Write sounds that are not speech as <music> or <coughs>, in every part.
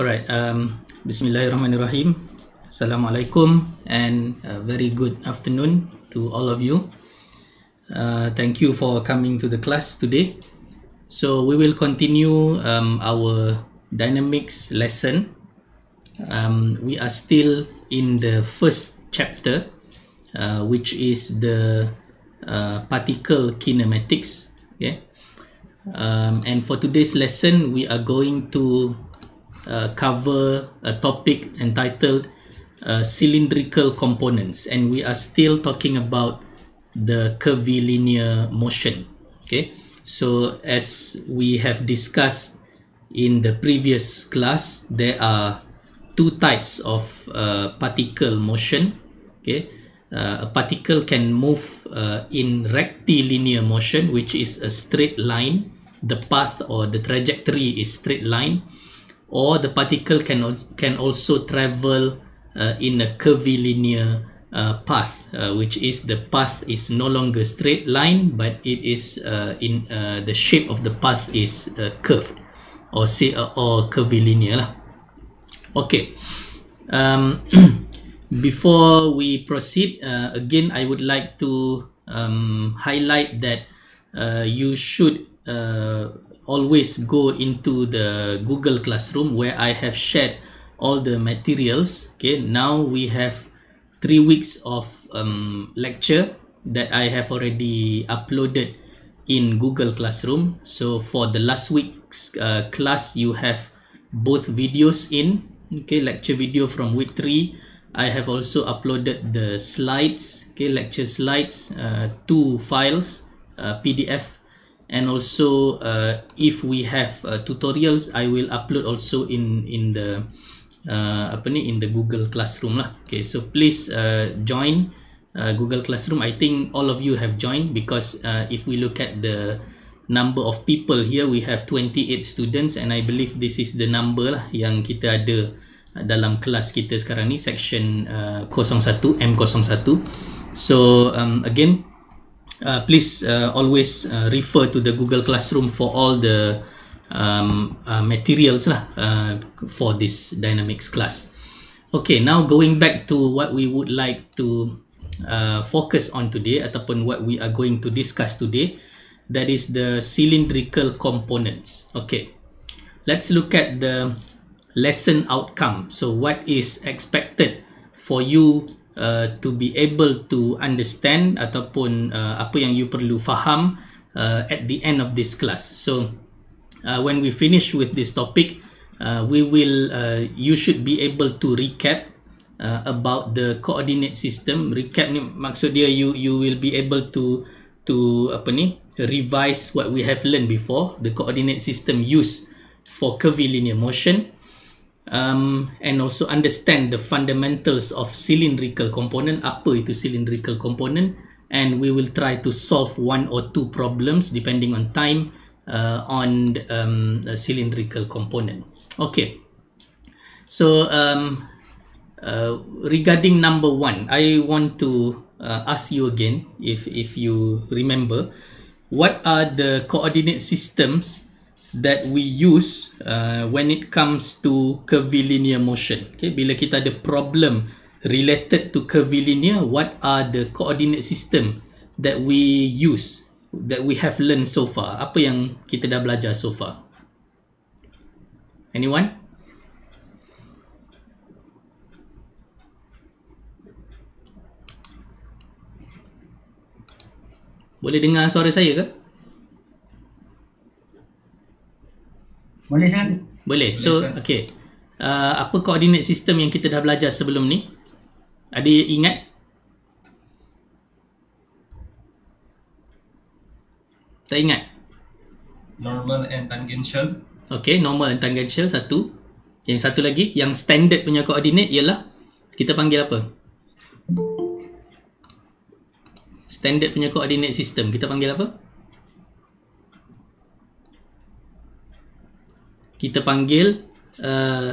Alright, um, Bismillahirrahmanirrahim. Assalamualaikum and a very good afternoon to all of you. Uh, thank you for coming to the class today. So we will continue um, our dynamics lesson. Um, we are still in the first chapter, uh, which is the uh, particle kinematics. Yeah. Um, and for today's lesson, we are going to uh, cover a topic entitled uh, cylindrical components and we are still talking about the curvilinear motion okay so as we have discussed in the previous class there are two types of uh, particle motion okay uh, a particle can move uh, in rectilinear motion which is a straight line the path or the trajectory is straight line or the particle can also, can also travel uh, in a curvilinear uh, path, uh, which is the path is no longer straight line, but it is uh, in uh, the shape of the path is uh, curved or say or curvilinear lah. Okay. Um, <clears throat> before we proceed, again, I would like to um, highlight that you should always go into the Google Classroom where I have shared all the materials. Okay, now we have three weeks of um, lecture that I have already uploaded in Google Classroom. So for the last week's uh, class, you have both videos in, okay, lecture video from week three. I have also uploaded the slides, okay, lecture slides, uh, two files, uh, PDF and also uh, if we have uh, tutorials i will upload also in in the uh, apa ni in the google classroom lah okay so please uh, join uh, google classroom i think all of you have joined because uh, if we look at the number of people here we have 28 students and i believe this is the number lah yang kita ada uh, dalam kelas kita sekarang ni section uh, 01 M01 so um, again Uh, please uh, always uh, refer to the Google Classroom for all the um, uh, materials lah uh, for this Dynamics class. Okay, now going back to what we would like to uh, focus on today ataupun what we are going to discuss today that is the cylindrical components. Okay, let's look at the lesson outcome. So what is expected for you Uh, to be able to understand ataupun uh, apa yang you perlu faham uh, at the end of this class. So uh, when we finish with this topic, uh, we will uh, you should be able to recap uh, about the coordinate system. Recap ni maksud dia you you will be able to to apa ni revise what we have learned before the coordinate system used for curvilinear motion. linear motion. um, and also understand the fundamentals of cylindrical component, apa itu cylindrical component and we will try to solve one or two problems depending on time uh, on um, cylindrical component. Okay, so um, uh, regarding number one, I want to uh, ask you again if, if you remember, what are the coordinate systems that we use uh, when it comes to curvilinear motion. Okay, bila kita ada problem related to curvilinear, what are the coordinate system that we use that we have learned so far? Apa yang kita dah belajar so far? Anyone? Boleh dengar suara saya ke? Boleh kan? Boleh. So, Boleh, okay. Uh, apa koordinat sistem yang kita dah belajar sebelum ni? Ada ingat? Tak ingat? Normal and tangential. Okay, normal and tangential satu. Yang satu lagi, yang standard punya koordinat ialah kita panggil apa? Standard punya koordinat sistem kita panggil apa? kita panggil uh,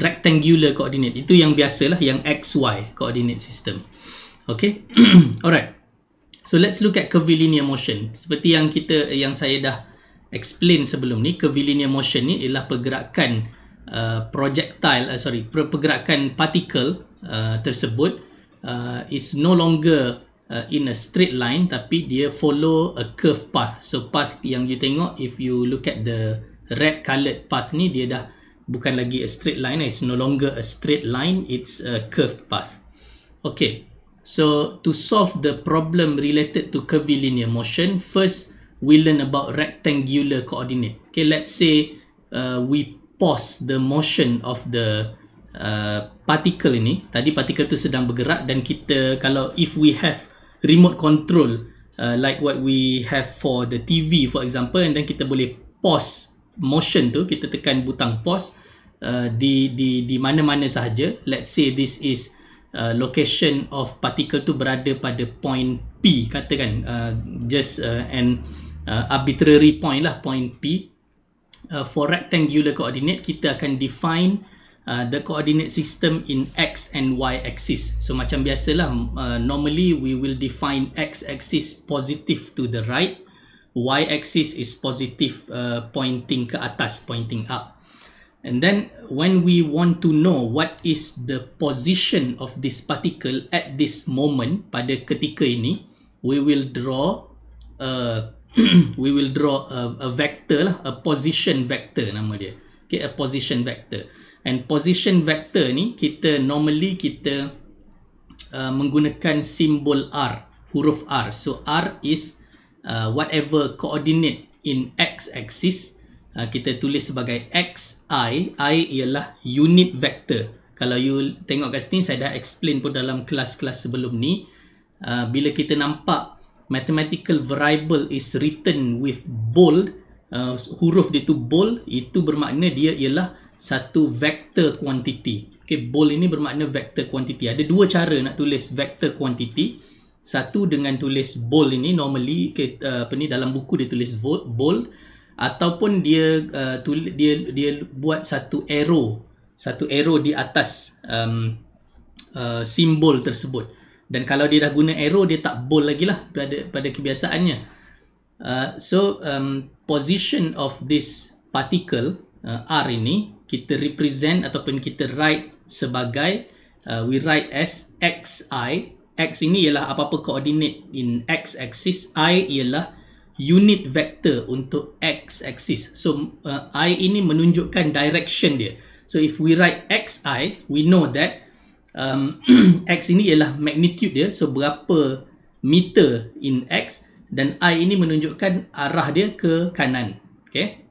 rectangular coordinate. Itu yang biasalah yang x y coordinate system. Okay. <clears throat> Alright. So let's look at curvilinear motion. Seperti yang kita yang saya dah explain sebelum ni, curvilinear motion ni ialah pergerakan uh, projectile uh, sorry, per- pergerakan particle uh, tersebut uh, is no longer uh, in a straight line tapi dia follow a curve path. So path yang you tengok if you look at the red colored path ni dia dah bukan lagi a straight line it's no longer a straight line it's a curved path okay so to solve the problem related to curvilinear motion first we learn about rectangular coordinate okay let's say uh, we pause the motion of the uh, particle ini tadi particle tu sedang bergerak dan kita kalau if we have remote control uh, like what we have for the TV for example and then kita boleh pause motion tu kita tekan butang pause uh, di di di mana-mana sahaja let's say this is uh, location of particle tu berada pada point P katakan uh, just uh, an uh, arbitrary point lah point P uh, for rectangular coordinate kita akan define Uh, the coordinate system in x and y axis so macam biasalah uh, normally we will define x axis positive to the right uh, y axis is positive uh, pointing ke atas pointing up and then when we want to know what is the position of this particle at this moment pada ketika ini we will draw uh, a <clears throat> we will draw a, a vector lah a position vector nama dia okay a position vector and position vector ni kita normally kita uh, menggunakan simbol r huruf r so r is uh, whatever coordinate in x axis uh, kita tulis sebagai x i i ialah unit vector kalau you tengok kat sini saya dah explain pun dalam kelas-kelas sebelum ni uh, bila kita nampak mathematical variable is written with bold uh, huruf dia tu bold itu bermakna dia ialah satu vector quantity okey bold ini bermakna vector quantity ada dua cara nak tulis vector quantity uh, satu dengan tulis bold ini normally kita, eh, apa ni dalam buku dia tulis bold ataupun dia uh, tuli, dia dia buat satu arrow satu arrow di atas um, uh, simbol tersebut dan kalau dia dah guna arrow dia tak bold lagi lah pada pada kebiasaannya uh, so um, position of this particle uh, r ini kita represent ataupun kita write sebagai uh, we write as xi X ini ialah apa-apa koordinat in X axis. I ialah unit vector untuk X axis. So, uh, I ini menunjukkan direction dia. So, if we write XI, we know that um, <clears throat> X ini ialah magnitude dia. So, berapa meter in X dan I ini menunjukkan arah dia ke kanan. Okay.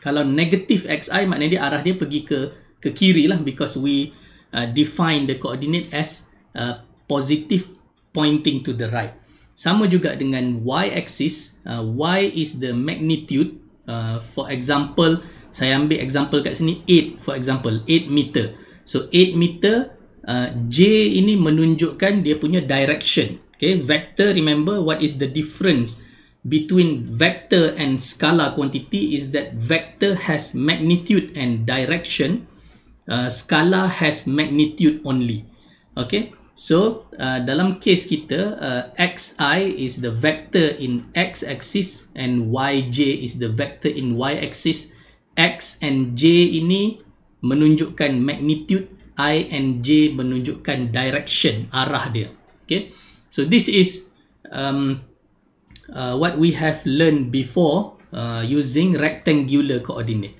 Kalau negatif XI, maknanya dia arah dia pergi ke ke kiri lah because we uh, define the coordinate as uh, positive pointing to the right. Sama juga dengan y-axis, uh, y is the magnitude. Uh, for example, saya ambil example kat sini 8 for example, 8 meter. So 8 meter uh, j ini menunjukkan dia punya direction. Okay, vector remember what is the difference between vector and scalar quantity is that vector has magnitude and direction. Uh, scalar has magnitude only. Okay? So, uh, dalam kes kita, uh, xi is the vector in x-axis and yj is the vector in y-axis. x and j ini menunjukkan magnitude, i and j menunjukkan direction, arah dia. Okay, so this is um, uh, what we have learned before uh, using rectangular coordinate.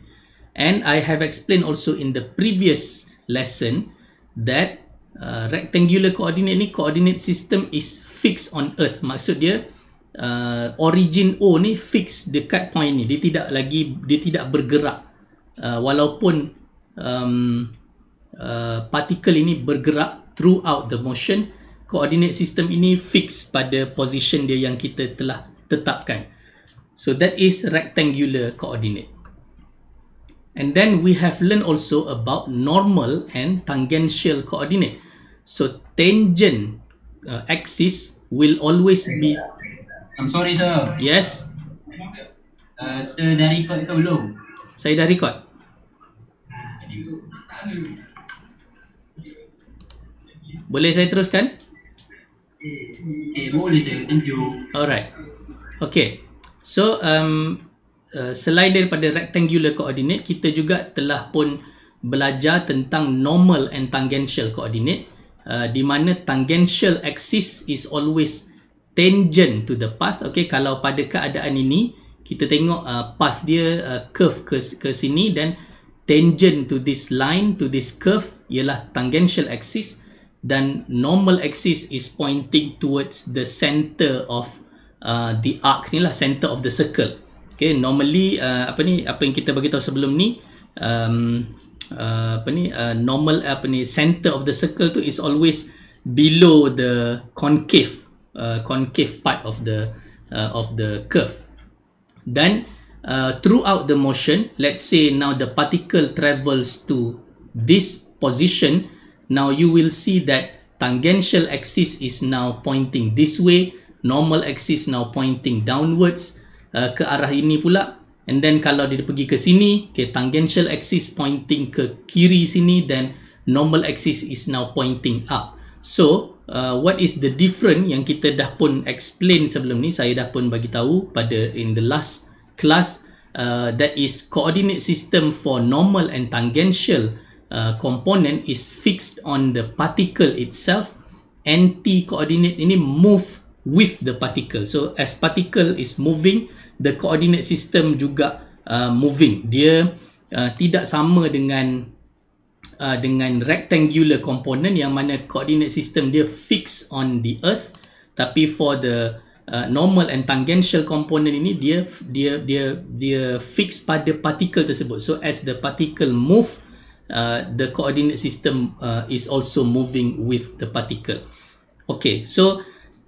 And I have explained also in the previous lesson that uh, rectangular coordinate ni coordinate system is fixed on earth maksud dia uh, origin O ni fix dekat point ni dia tidak lagi dia tidak bergerak uh, walaupun um, uh, particle ini bergerak throughout the motion coordinate system ini fix pada position dia yang kita telah tetapkan so that is rectangular coordinate and then we have learned also about normal and tangential coordinate So tangent uh, axis will always be. I'm sorry, sir. Yes. Uh, sir dah record ke belum? Saya dah record. Boleh saya teruskan? Okay, boleh saya. Thank you. Alright. Okay. So, um, uh, selain daripada rectangular coordinate, kita juga telah pun belajar tentang normal and tangential coordinate uh, di mana tangential axis is always tangent to the path okey kalau pada keadaan ini kita tengok uh, path dia uh, curve ke ke sini dan tangent to this line to this curve ialah tangential axis dan normal axis is pointing towards the center of uh, the arc ni lah center of the circle okey normally uh, apa ni apa yang kita bagi tahu sebelum ni um, Uh, apa ni uh, normal uh, apa ni center of the circle tu is always below the concave uh, concave part of the uh, of the curve then uh, throughout the motion let's say now the particle travels to this position now you will see that tangential axis is now pointing this way normal axis now pointing downwards uh, ke arah ini pula And then kalau dia pergi ke sini, okay, tangential axis pointing ke kiri sini, then normal axis is now pointing up. So, uh, what is the different yang kita dah pun explain sebelum ni, saya dah pun bagi tahu pada in the last class, uh, that is coordinate system for normal and tangential uh, component is fixed on the particle itself. Anti-coordinate ini move with the particle. So, as particle is moving, the coordinate system juga uh, moving dia uh, tidak sama dengan uh, dengan rectangular component yang mana coordinate system dia fix on the earth tapi for the uh, normal and tangential component ini dia dia dia dia fix pada particle tersebut so as the particle move uh, the coordinate system uh, is also moving with the particle okay so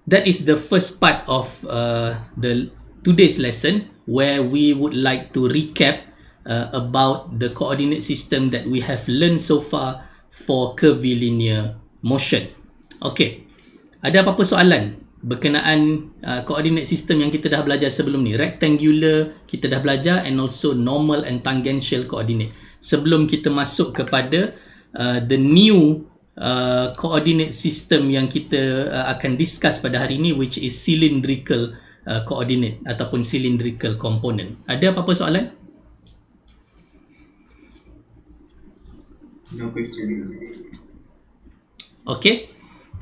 that is the first part of uh, the today's lesson where we would like to recap uh, about the coordinate system that we have learned so far for curvilinear motion. Okay, ada apa-apa soalan berkenaan uh, coordinate system yang kita dah belajar sebelum ni? Rectangular kita dah belajar and also normal and tangential coordinate. Sebelum kita masuk kepada uh, the new uh, coordinate system yang kita uh, akan discuss pada hari ini which is cylindrical coordinate uh, coordinate ataupun cylindrical component. Ada apa-apa soalan? No question. Okay.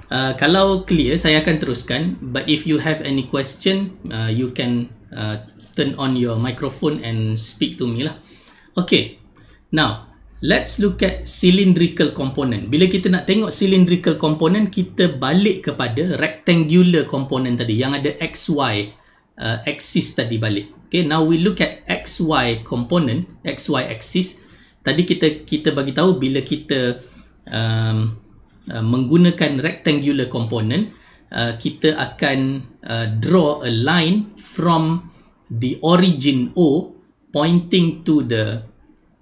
Uh, kalau clear, saya akan teruskan. But if you have any question, uh, you can uh, turn on your microphone and speak to me lah. Okay. Now, uh, Let's look at cylindrical component. Bila kita nak tengok cylindrical component, kita balik kepada rectangular component tadi yang ada XY uh, axis tadi balik. Okay, now we look at XY component, XY axis. Tadi kita kita bagi tahu bila kita um, uh, menggunakan rectangular component, uh, kita akan uh, draw a line from the origin O pointing to the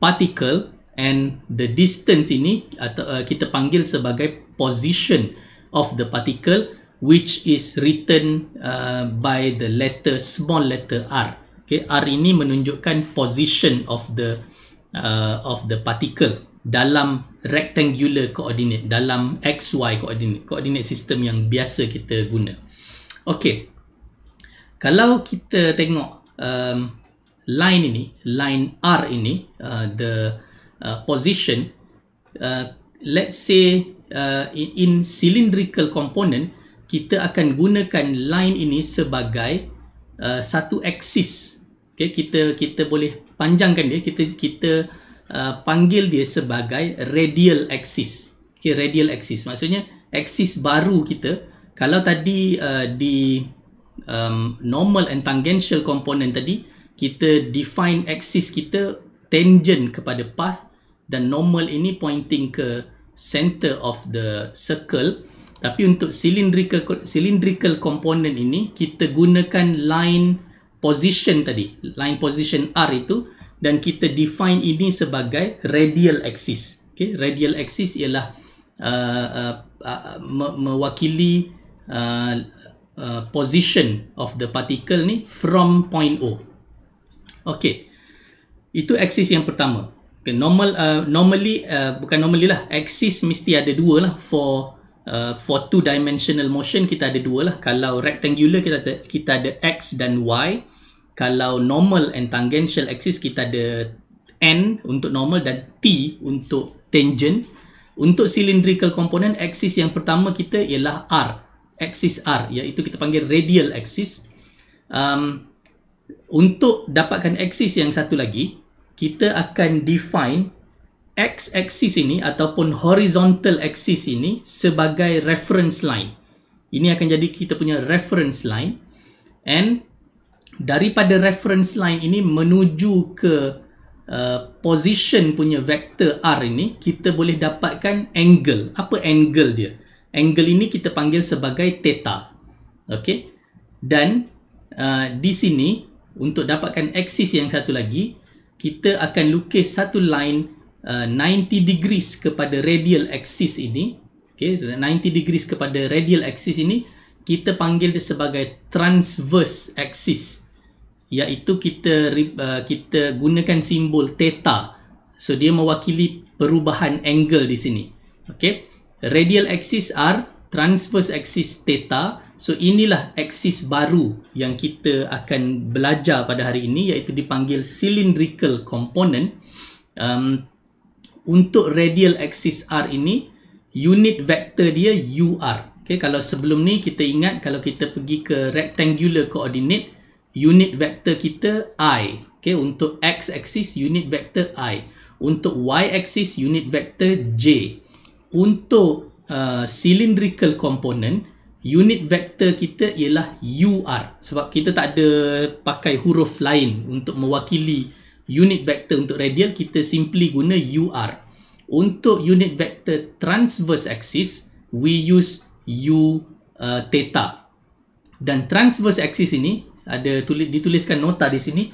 particle and the distance ini atau uh, kita panggil sebagai position of the particle which is written uh, by the letter small letter r okay r ini menunjukkan position of the uh, of the particle dalam rectangular coordinate dalam xy coordinate coordinate system yang biasa kita guna okey kalau kita tengok um, line ini line r ini uh, the uh, position uh, let's say uh, in, in cylindrical component kita akan gunakan line ini sebagai uh, satu axis okay, kita kita boleh panjangkan dia kita kita uh, panggil dia sebagai radial axis okay, radial axis maksudnya axis baru kita kalau tadi uh, di um, normal and tangential component tadi kita define axis kita tangent kepada path dan normal ini pointing ke center of the circle tapi untuk cylindrical cylindrical component ini kita gunakan line position tadi line position r itu dan kita define ini sebagai radial axis okay radial axis ialah uh, uh, uh, me- mewakili uh, uh, position of the particle ni from point o okay itu axis yang pertama okay, normal uh, normally uh, bukan normally lah axis mesti ada dua lah for uh, for two dimensional motion kita ada dua lah kalau rectangular kita ada, kita ada x dan y kalau normal and tangential axis kita ada n untuk normal dan t untuk tangent untuk cylindrical component axis yang pertama kita ialah r axis r iaitu kita panggil radial axis um, untuk dapatkan axis yang satu lagi kita akan define x-axis ini ataupun horizontal axis ini sebagai reference line. Ini akan jadi kita punya reference line and daripada reference line ini menuju ke uh, position punya vector r ini kita boleh dapatkan angle. Apa angle dia? Angle ini kita panggil sebagai theta. Okay? Dan uh, di sini untuk dapatkan axis yang satu lagi, kita akan lukis satu line uh, 90 degrees kepada radial axis ini okay 90 degrees kepada radial axis ini kita panggil dia sebagai transverse axis iaitu kita uh, kita gunakan simbol theta so dia mewakili perubahan angle di sini okay radial axis r transverse axis theta So inilah axis baru yang kita akan belajar pada hari ini iaitu dipanggil cylindrical component. Um, untuk radial axis R ini, unit vector dia UR. Okay, kalau sebelum ni kita ingat kalau kita pergi ke rectangular coordinate, unit vector kita I. Okay, untuk X axis, unit vector I. Untuk Y axis, unit vector J. Untuk uh, cylindrical component, unit vektor kita ialah UR sebab kita tak ada pakai huruf lain untuk mewakili unit vektor untuk radial kita simply guna UR untuk unit vektor transverse axis we use U uh, theta dan transverse axis ini ada tulis, dituliskan nota di sini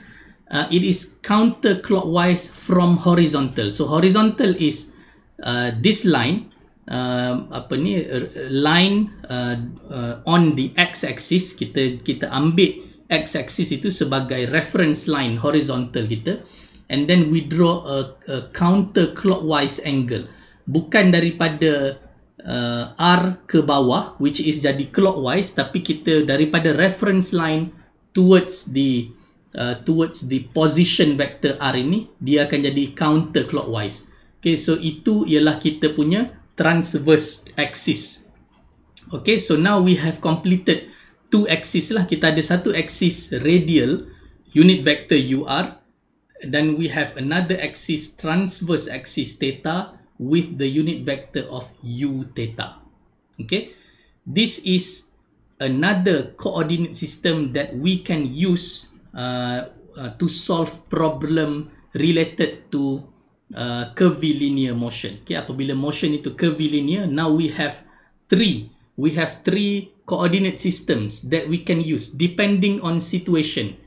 uh, it is counterclockwise from horizontal so horizontal is uh, this line uh, apa ni line uh, uh, on the x axis kita kita ambil x axis itu sebagai reference line horizontal kita and then we draw a, a counter clockwise angle bukan daripada uh, r ke bawah which is jadi clockwise tapi kita daripada reference line towards the uh, towards the position vector r ini dia akan jadi counter clockwise okay so itu ialah kita punya transverse axis. Okay, so now we have completed two axis lah. Kita ada satu axis radial unit vector UR. Then we have another axis transverse axis theta with the unit vector of U theta. Okay, this is another coordinate system that we can use uh, uh, to solve problem related to uh, curvilinear motion. Okay, apabila motion itu curvilinear, now we have three. We have three coordinate systems that we can use depending on situation.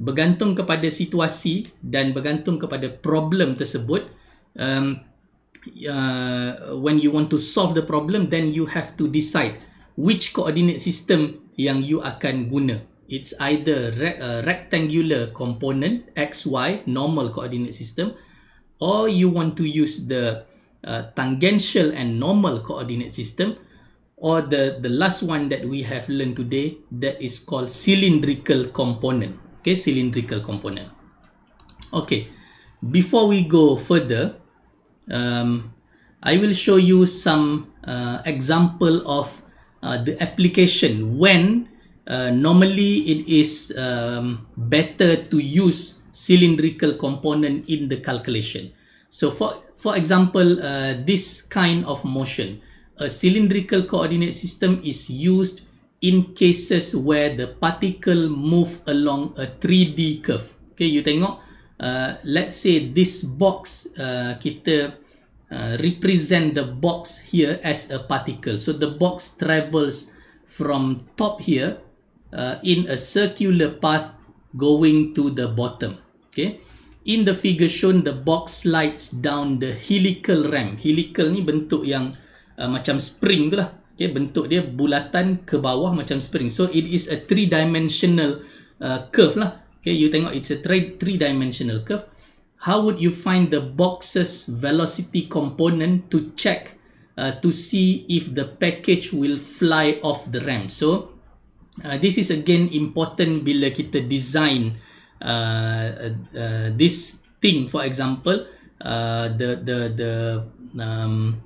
Bergantung kepada situasi dan bergantung kepada problem tersebut. Um, uh, when you want to solve the problem, then you have to decide which coordinate system yang you akan guna. It's either re- uh, rectangular component, XY, normal coordinate system, or you want to use the uh, tangential and normal coordinate system or the, the last one that we have learned today that is called cylindrical component. Okay, cylindrical component. Okay, before we go further, um, I will show you some uh, example of uh, the application when uh, normally it is um, better to use cylindrical component in the calculation. So for, for example, uh, this kind of motion, a cylindrical coordinate system is used in cases where the particle move along a 3D curve. Okay, you tengok, uh, let's say this box, uh, kita uh, represent the box here as a particle. So the box travels from top here uh, in a circular path going to the bottom. Okay. In the figure shown, the box slides down the helical ramp. Helical ni bentuk yang uh, macam spring tu lah. Okay, bentuk dia bulatan ke bawah macam spring. So, it is a three-dimensional uh, curve lah. Okay, you tengok it's a three-dimensional curve. How would you find the box's velocity component to check uh, to see if the package will fly off the ramp? So, uh, Uh, this is again important bila kita design uh, uh, this thing for example uh, the the the um,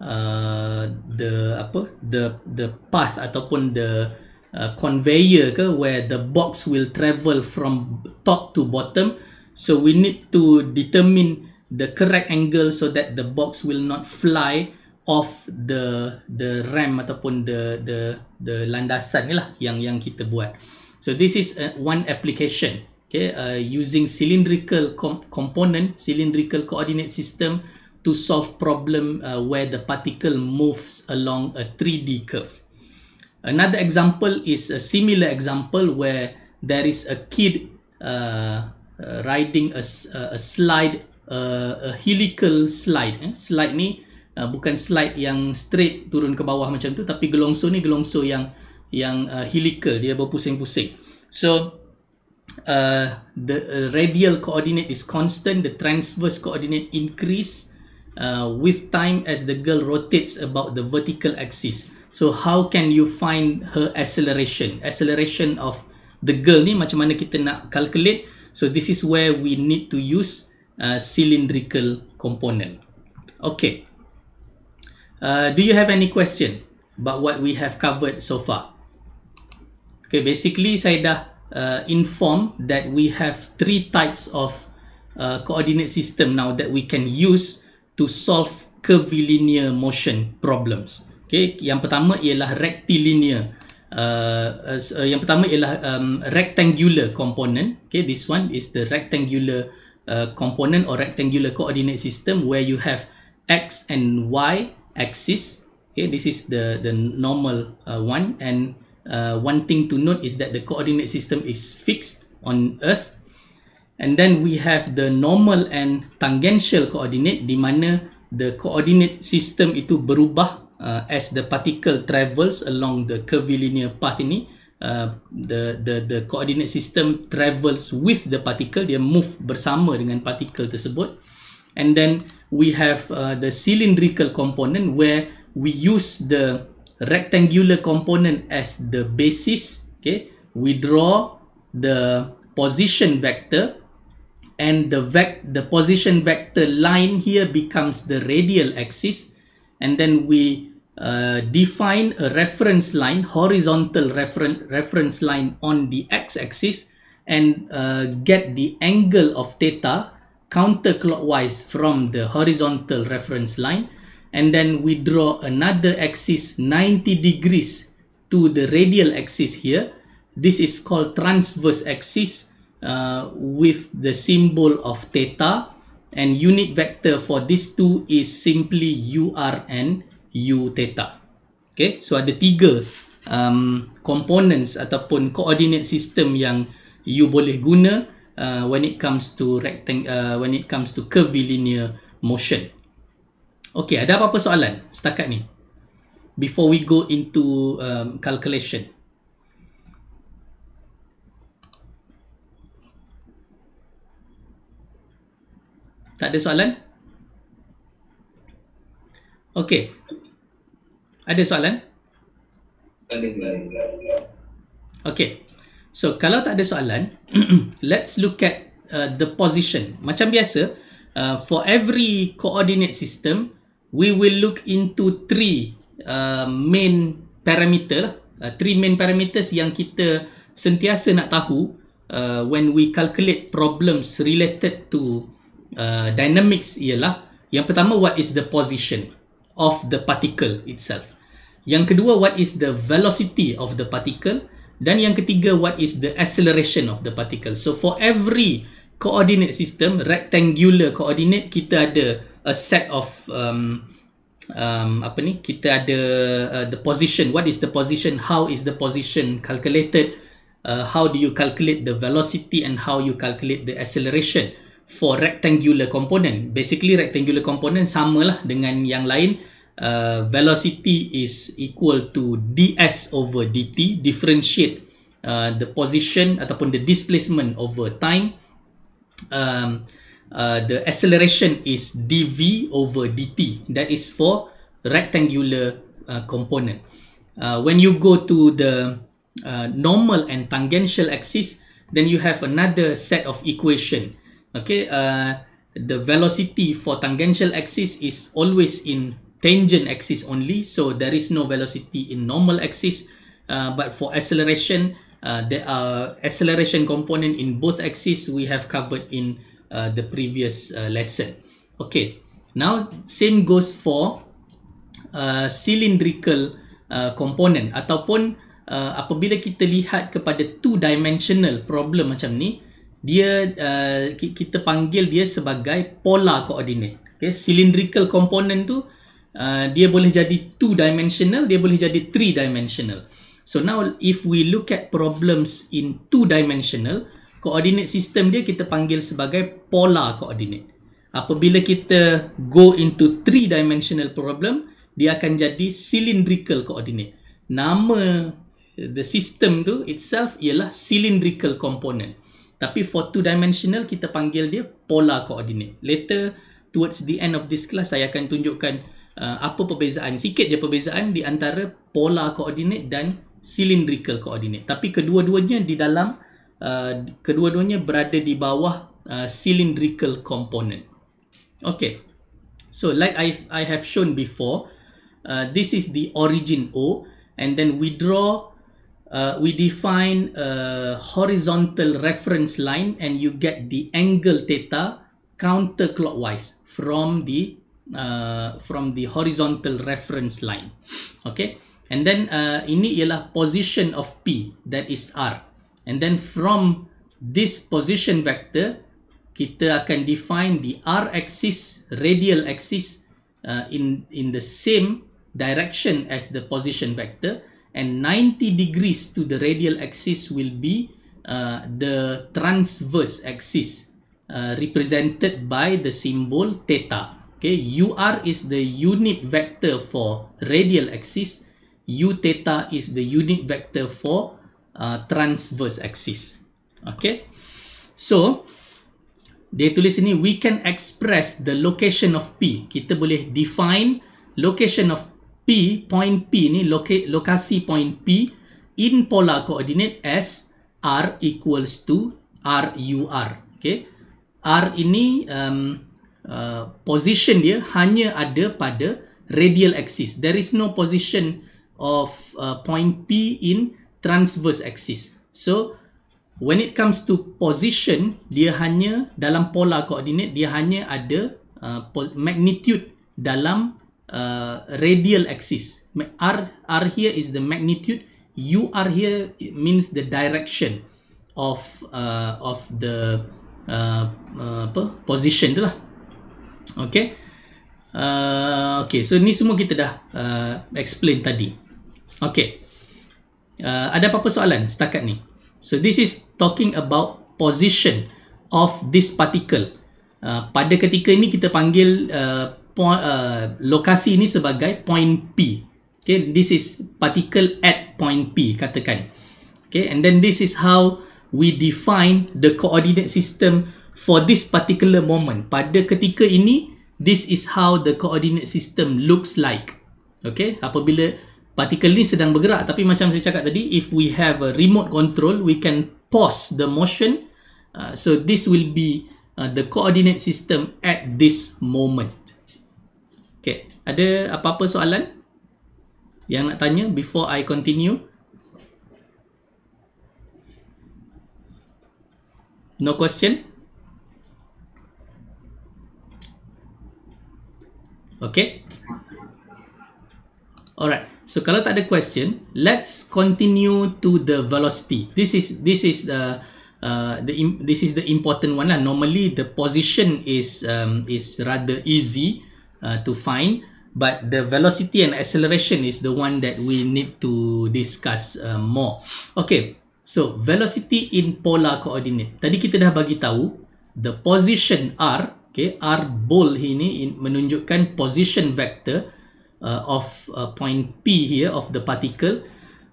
uh, the apa the the path ataupun the uh, conveyor ke where the box will travel from top to bottom so we need to determine the correct angle so that the box will not fly off the the ram ataupun the the the landasan ni lah yang yang kita buat. So this is uh, one application, okay, uh, using cylindrical com- component, cylindrical coordinate system to solve problem uh, where the particle moves along a 3D curve. Another example is a similar example where there is a kid uh, uh, riding a, uh, a slide, uh, a helical slide. Eh? Slide ni uh, bukan slide yang straight turun ke bawah macam tu tapi gelongsor ni gelongsor yang yang uh, helical dia berpusing-pusing so uh, the uh, radial coordinate is constant the transverse coordinate increase uh, with time as the girl rotates about the vertical axis so how can you find her acceleration acceleration of the girl ni macam mana kita nak calculate so this is where we need to use uh, cylindrical component okay Uh, do you have any question about what we have covered so far? Okay, basically saya dah uh, inform that we have three types of uh, coordinate system now that we can use to solve curvilinear motion problems. Okay, yang pertama ialah rectilinear. Uh, uh, yang pertama ialah um, rectangular component. Okay, this one is the rectangular uh, component or rectangular coordinate system where you have x and y axis okay this is the the normal uh, one and uh, one thing to note is that the coordinate system is fixed on earth and then we have the normal and tangential coordinate di mana the coordinate system itu berubah uh, as the particle travels along the curvilinear path ini Uh, the the the coordinate system travels with the particle dia move bersama dengan particle tersebut and then we have uh, the cylindrical component where we use the rectangular component as the basis okay we draw the position vector and the vec the position vector line here becomes the radial axis and then we uh, define a reference line horizontal reference reference line on the x-axis and uh, get the angle of theta counterclockwise from the horizontal reference line and then we draw another axis 90 degrees to the radial axis here. This is called transverse axis uh, with the symbol of theta and unit vector for these two is simply ur and u theta. Okay, so ada tiga um, components ataupun coordinate system yang you boleh guna uh, when it comes to rectangle, uh, when it comes to curvilinear motion. Okay, ada apa-apa soalan setakat ni? Before we go into um, calculation. Tak ada soalan? Okay. Ada soalan? Ada, ada, ada. Okay. So kalau tak ada soalan, <clears throat> let's look at uh, the position. Macam biasa, uh, for every coordinate system, we will look into three uh, main parameter lah. Uh, three main parameters yang kita sentiasa nak tahu uh, when we calculate problems related to uh, dynamics ialah yang pertama what is the position of the particle itself yang kedua what is the velocity of the particle dan yang ketiga, what is the acceleration of the particle? So for every coordinate system, rectangular coordinate, kita ada a set of um, um, apa ni? Kita ada uh, the position. What is the position? How is the position calculated? Uh, how do you calculate the velocity and how you calculate the acceleration for rectangular component? Basically, rectangular component sama lah dengan yang lain. uh, velocity is equal to ds over dt, differentiate uh, the position ataupun the displacement over time. Um, uh, the acceleration is dv over dt. That is for rectangular uh, component. Uh, when you go to the uh, normal and tangential axis, then you have another set of equation. Okay, uh, the velocity for tangential axis is always in tangent axis only so there is no velocity in normal axis uh, but for acceleration uh, there are acceleration component in both axis we have covered in uh, the previous uh, lesson okay now same goes for uh, cylindrical uh, component ataupun uh, apabila kita lihat kepada two dimensional problem macam ni dia uh, kita panggil dia sebagai polar coordinate okay cylindrical component tu uh, uh, dia boleh jadi two dimensional, dia boleh jadi three dimensional. So now if we look at problems in two dimensional, coordinate system dia kita panggil sebagai polar coordinate. Apabila kita go into three dimensional problem, dia akan jadi cylindrical coordinate. Nama the system tu itself ialah cylindrical component. Tapi for two dimensional kita panggil dia polar coordinate. Later towards the end of this class saya akan tunjukkan Uh, apa perbezaan sikit je perbezaan di antara pola koordinat dan cylindrical koordinat. tapi kedua-duanya di dalam uh, kedua-duanya berada di bawah uh, cylindrical component okay so like i i have shown before uh, this is the origin o and then we draw Uh, we define a horizontal reference line and you get the angle theta counterclockwise from the uh, from the horizontal reference line okay and then uh, ini ialah position of p that is r and then from this position vector kita akan define the r axis radial axis uh, in in the same direction as the position vector and 90 degrees to the radial axis will be uh, the transverse axis uh, represented by the symbol theta Okay, UR is the unit vector for radial axis. U theta is the unit vector for uh, transverse axis. Okay, so dia tulis ni, we can express the location of P. Kita boleh define location of P, point P ni, loka lokasi point P in polar coordinate as R equals to RUR. Okay, R ini... Um, uh, position dia hanya ada pada radial axis. There is no position of uh, point P in transverse axis. So, when it comes to position, dia hanya dalam pola koordinat dia hanya ada uh, magnitude dalam uh, radial axis. R, R here is the magnitude. U R here means the direction of uh, of the uh, uh, apa? position tu lah. Okay. Uh, okay, so ni semua kita dah uh, explain tadi. Okay. Uh, ada apa-apa soalan setakat ni? So, this is talking about position of this particle. Uh, pada ketika ini kita panggil uh, point, uh, lokasi ini sebagai point P. Okay, this is particle at point P katakan. Okay, and then this is how we define the coordinate system for this particular moment pada ketika ini this is how the coordinate system looks like okay apabila particle ini sedang bergerak tapi macam saya cakap tadi if we have a remote control we can pause the motion uh, so this will be uh, the coordinate system at this moment okay ada apa-apa soalan yang nak tanya before i continue no question Okay. Alright. So kalau tak ada question, let's continue to the velocity. This is this is the uh, the this is the important one lah. Normally the position is um, is rather easy uh, to find, but the velocity and acceleration is the one that we need to discuss uh, more. Okay. So velocity in polar coordinate. Tadi kita dah bagi tahu the position r okay r bold ini menunjukkan position vector uh, of uh, point p here of the particle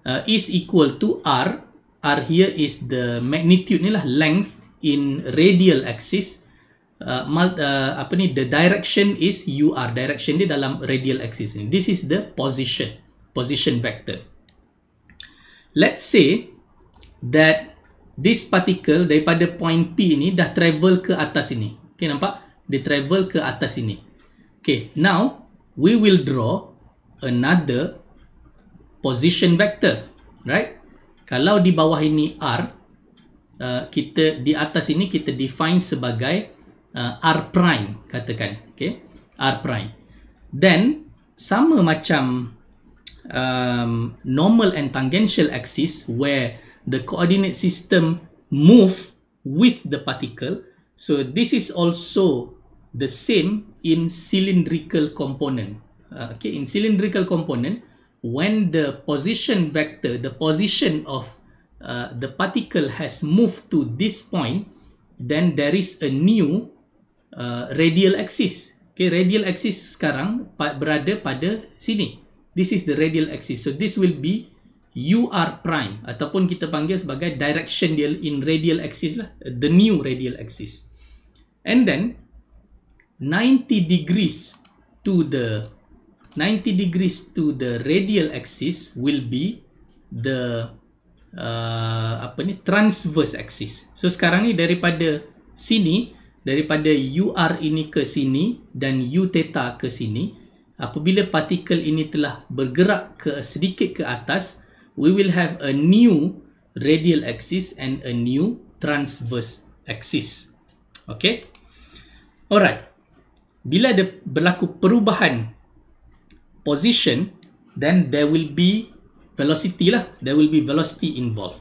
uh, is equal to r r here is the magnitude ni lah length in radial axis uh, uh, apa ni the direction is ur direction dia dalam radial axis ni this is the position position vector let's say that this particle daripada point p ni dah travel ke atas ini okay nampak dia travel ke atas sini. Okay, now we will draw another position vector, right? Kalau di bawah ini r, uh, kita di atas ini kita define sebagai uh, r prime katakan, okay? R prime. Then sama macam um, normal and tangential axis where the coordinate system move with the particle. So this is also the same in cylindrical component. Uh, okay, in cylindrical component, when the position vector, the position of uh, the particle has moved to this point, then there is a new uh, radial axis. Okay, radial axis sekarang berada pada sini. This is the radial axis. So this will be UR prime ataupun kita panggil sebagai direction in radial axis lah, the new radial axis. And then 90 degrees to the 90 degrees to the radial axis will be the uh, apa ni transverse axis. So sekarang ni daripada sini daripada UR ini ke sini dan U theta ke sini apabila partikel ini telah bergerak ke sedikit ke atas we will have a new radial axis and a new transverse axis. Okay? Alright bila ada berlaku perubahan position then there will be velocity lah there will be velocity involved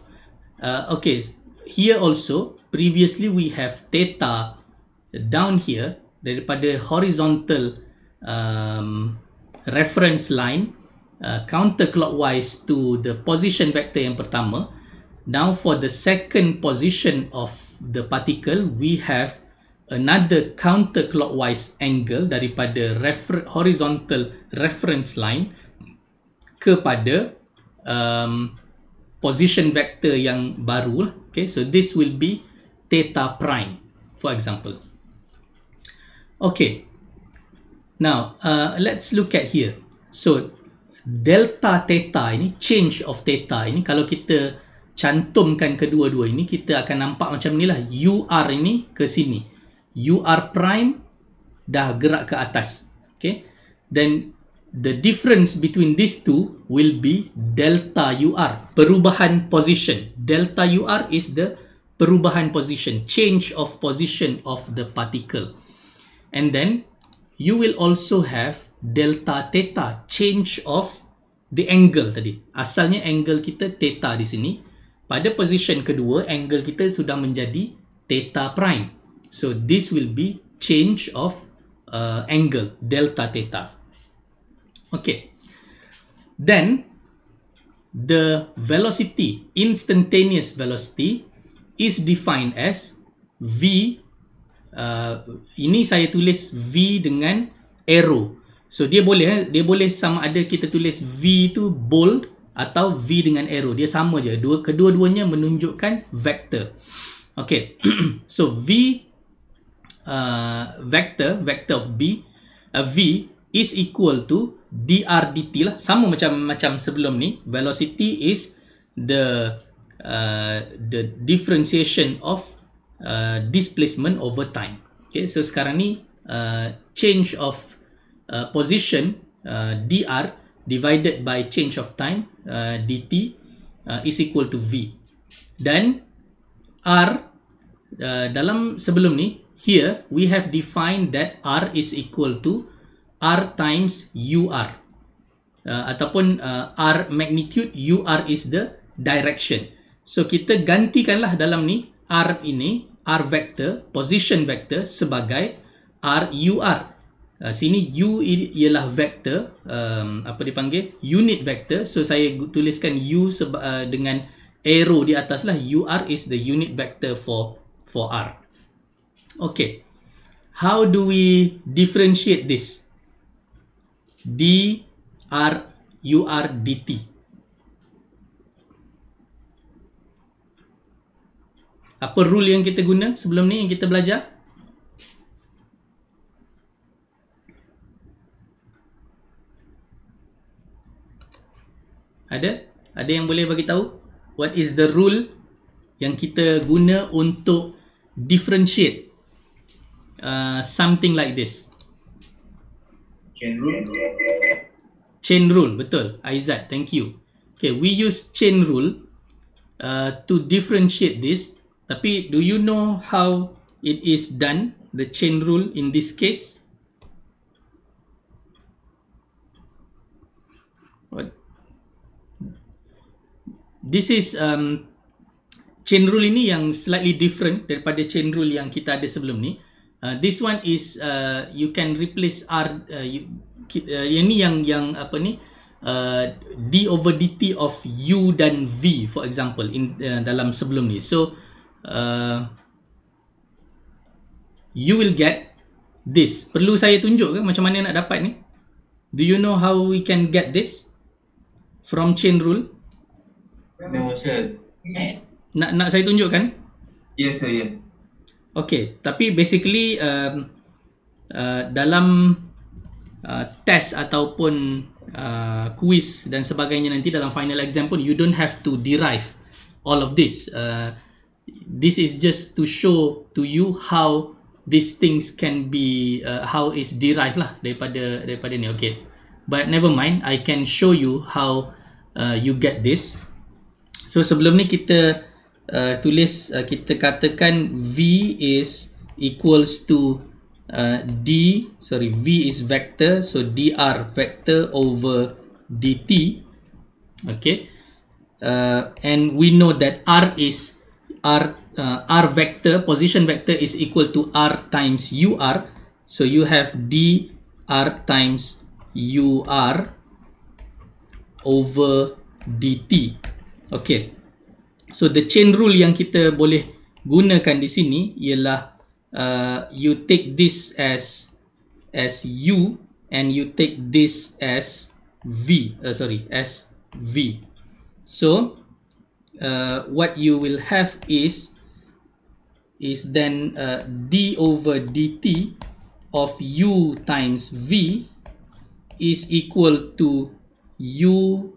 uh, okay here also previously we have theta down here daripada horizontal um, reference line uh, counterclockwise to the position vector yang pertama now for the second position of the particle we have another counterclockwise angle daripada refer- horizontal reference line kepada um, position vector yang baru lah. Okay, so this will be theta prime, for example. Okay, now uh, let's look at here. So delta theta ini, change of theta ini, kalau kita cantumkan kedua-dua ini, kita akan nampak macam ni lah. UR ini ke sini you are prime dah gerak ke atas okay then the difference between these two will be delta ur perubahan position delta ur is the perubahan position change of position of the particle and then you will also have delta theta change of the angle tadi asalnya angle kita theta di sini pada position kedua angle kita sudah menjadi theta prime So this will be change of uh, angle delta theta. Okay. Then the velocity, instantaneous velocity is defined as V. Uh, ini saya tulis V dengan arrow. So dia boleh dia boleh sama ada kita tulis V itu bold atau V dengan arrow dia sama je. Dua kedua-duanya menunjukkan vector. Okay, <clears throat> so V uh, vector vector of b uh, v is equal to dr dt lah sama macam macam sebelum ni velocity is the uh, the differentiation of uh, displacement over time okay so sekarang ni uh, change of uh, position uh, dr divided by change of time uh, dt uh, is equal to v dan r uh, dalam sebelum ni here we have defined that R is equal to R times UR uh, ataupun uh, R magnitude UR is the direction. So kita gantikanlah dalam ni R ini R vector position vector sebagai R UR. Uh, sini U ialah vector um, apa dipanggil unit vector. So saya tuliskan U uh, dengan arrow di atas lah. UR is the unit vector for for R. Okay. How do we differentiate this? D R U R D T. Apa rule yang kita guna sebelum ni yang kita belajar? Ada? Ada yang boleh bagi tahu? What is the rule yang kita guna untuk differentiate uh, something like this. Chain rule. Chain rule, betul. Aizat, thank you. Okay, we use chain rule uh, to differentiate this. Tapi, do you know how it is done, the chain rule in this case? What? This is um, chain rule ini yang slightly different daripada chain rule yang kita ada sebelum ni. Uh, this one is uh, you can replace R. Uh, you, uh, yang ni yang yang apa ni uh, d over dt of u dan v for example in uh, dalam sebelum ni. So uh, you will get this. Perlu saya tunjuk ke macam mana nak dapat ni? Do you know how we can get this from chain rule? No sir. Nak nak saya tunjukkan? Yes sir. Yeah. Okay, tapi basically um, uh, dalam uh, test ataupun uh, quiz dan sebagainya nanti dalam final exam pun you don't have to derive all of this. Uh, this is just to show to you how these things can be uh, how is derived lah daripada daripada ni. Okay, but never mind, I can show you how uh, you get this. So sebelum ni kita uh, tulis uh, kita katakan V is equals to uh, D sorry V is vector so dr vector over dt okay uh, and we know that r is r uh, r vector position vector is equal to r times ur so you have dr times ur over dt okay So the chain rule yang kita boleh gunakan di sini ialah uh, you take this as as u and you take this as v. Uh, sorry, as v. So uh, what you will have is is then uh, d over dt of u times v is equal to u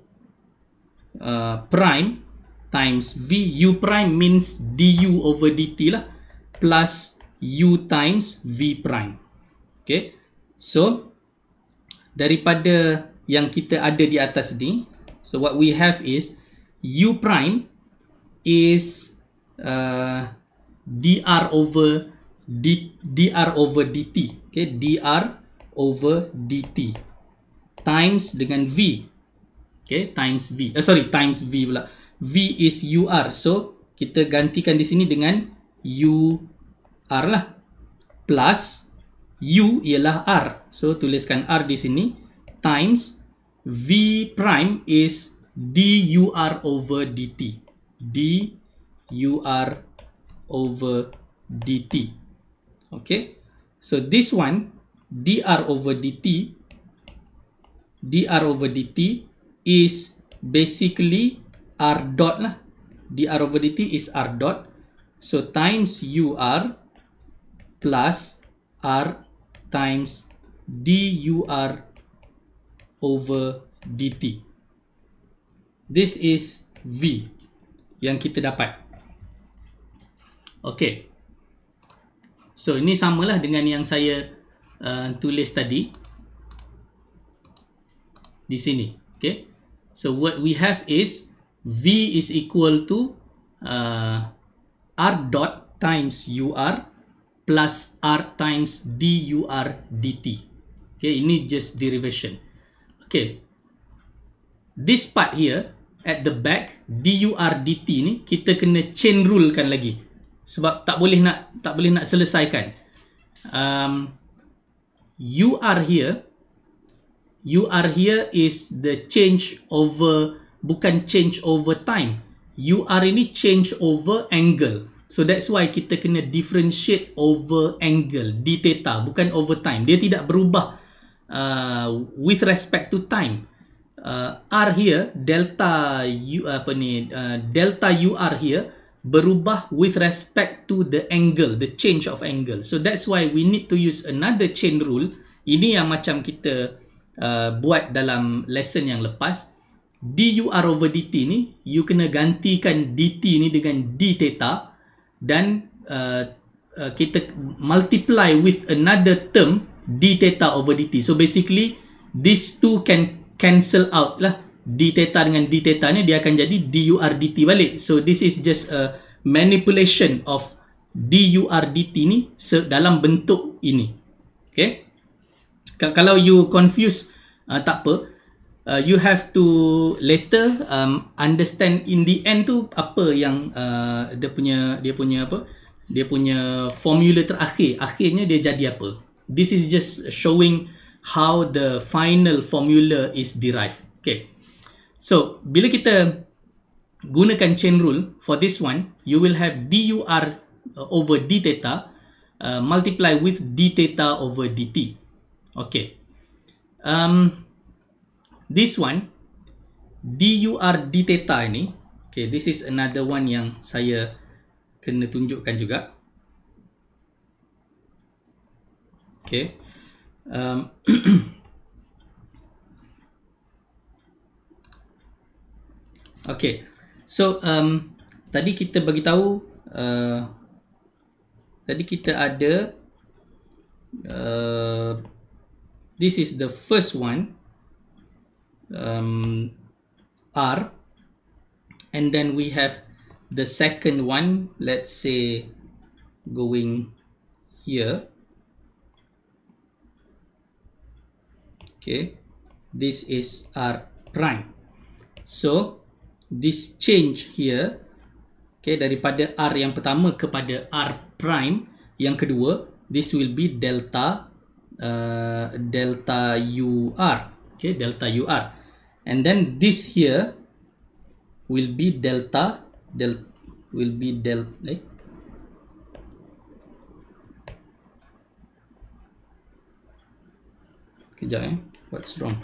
uh, prime times V U prime means du over dt lah plus U times V prime. Okay. So, daripada yang kita ada di atas ni, so what we have is U prime is uh, dr over d, dr over dt. Okay, dr over dt times dengan V. Okay, times V. Uh, sorry, times V pula. V is UR. So, kita gantikan di sini dengan UR lah. Plus U ialah R. So, tuliskan R di sini. Times V prime is DUR over DT. DUR over DT. Okay. So, this one DR over DT DR over DT is basically R dot lah. dr over dt is R dot. So, times U R plus R times d U R over dt. This is V yang kita dapat. Okay. So, ini samalah dengan yang saya uh, tulis tadi. Di sini. Okay. So, what we have is v is equal to uh, r dot times ur plus r times dur dt. Okay, ini just derivation. Okay, this part here at the back dur dt ni kita kena chain rule kan lagi sebab tak boleh nak tak boleh nak selesaikan. Um, ur here, ur here is the change over bukan change over time. UR ini change over angle. So that's why kita kena differentiate over angle di theta bukan over time. Dia tidak berubah uh, with respect to time. Uh, R here delta U apa ni uh, delta UR here berubah with respect to the angle, the change of angle. So that's why we need to use another chain rule. Ini yang macam kita uh, buat dalam lesson yang lepas dur over dt ni you kena gantikan dt ni dengan d theta dan uh, uh, kita multiply with another term d theta over dt so basically these two can cancel out lah d theta dengan d theta ni dia akan jadi dur dt balik so this is just a manipulation of dur dt ni dalam bentuk ini okay kalau you confuse uh, tak apa uh, you have to later um, understand in the end tu apa yang uh, dia punya dia punya apa dia punya formula terakhir akhirnya dia jadi apa this is just showing how the final formula is derived okay so bila kita gunakan chain rule for this one you will have dur uh, over d theta uh, multiply with d theta over dt okay um this one dur d theta ini okay this is another one yang saya kena tunjukkan juga okay um <clears throat> okay so um tadi kita bagi tahu uh, tadi kita ada uh, this is the first one um, R and then we have the second one let's say going here okay this is R prime so this change here okay daripada R yang pertama kepada R prime yang kedua this will be delta uh, delta UR okay delta UR and then this here will be delta del will be del eh? okay, what's wrong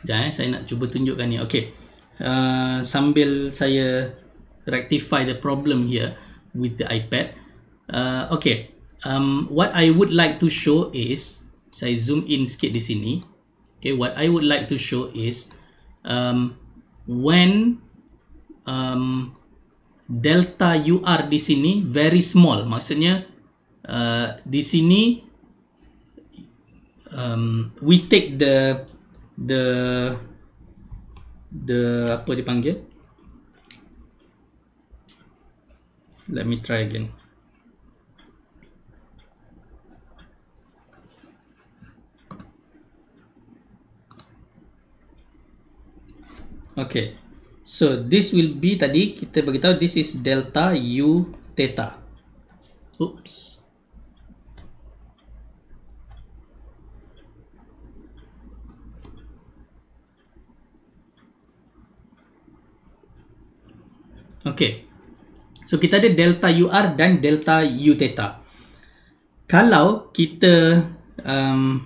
Sekejap eh, saya nak cuba tunjukkan ni. Okay. Uh, sambil saya rectify the problem here with the iPad. Uh, okay. Um, what I would like to show is, saya zoom in sikit di sini. Okay, what I would like to show is, um, when um, delta UR di sini very small. Maksudnya, uh, di sini, um, we take the the the apa dipanggil let me try again okay so this will be tadi kita bagi this is delta u theta oops Okey. So kita ada delta UR dan delta U theta. Kalau kita um,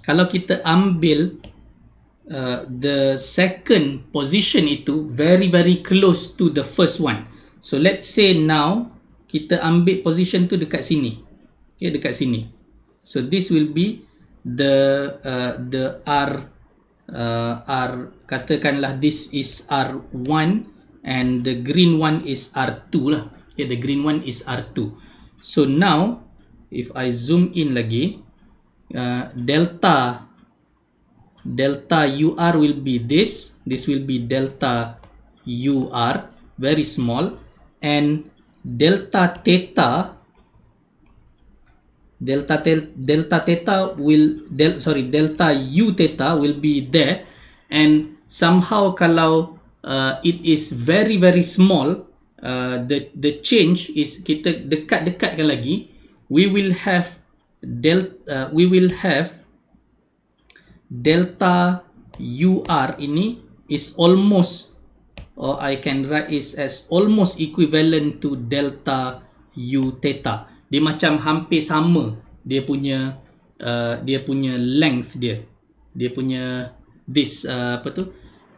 kalau kita ambil uh, the second position itu very very close to the first one. So let's say now kita ambil position tu dekat sini. Okay, dekat sini. So this will be the uh, the R uh, R katakanlah this is R1 and the green one is R2 lah okay the green one is R2 so now if I zoom in lagi uh, delta delta UR will be this this will be delta UR very small and delta theta delta tel, delta theta will del, sorry delta u theta will be there and somehow kalau uh, it is very very small uh, the the change is kita dekat dekatkan lagi we will have delta uh, we will have delta ur ini is almost or i can write is as almost equivalent to delta u theta dia macam hampir sama dia punya uh, dia punya length dia dia punya this uh, apa tu uh,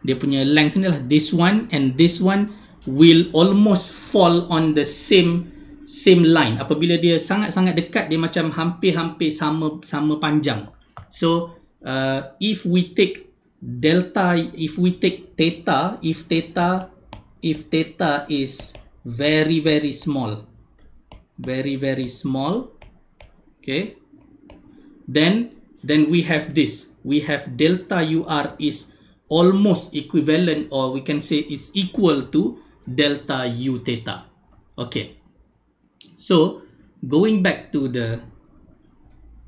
dia punya length ni lah this one and this one will almost fall on the same same line apabila dia sangat-sangat dekat dia macam hampir-hampir sama sama panjang so uh, if we take delta if we take theta if theta if theta is very very small very very small okay then then we have this we have delta ur is almost equivalent or we can say is equal to delta u theta. Okay. So going back to the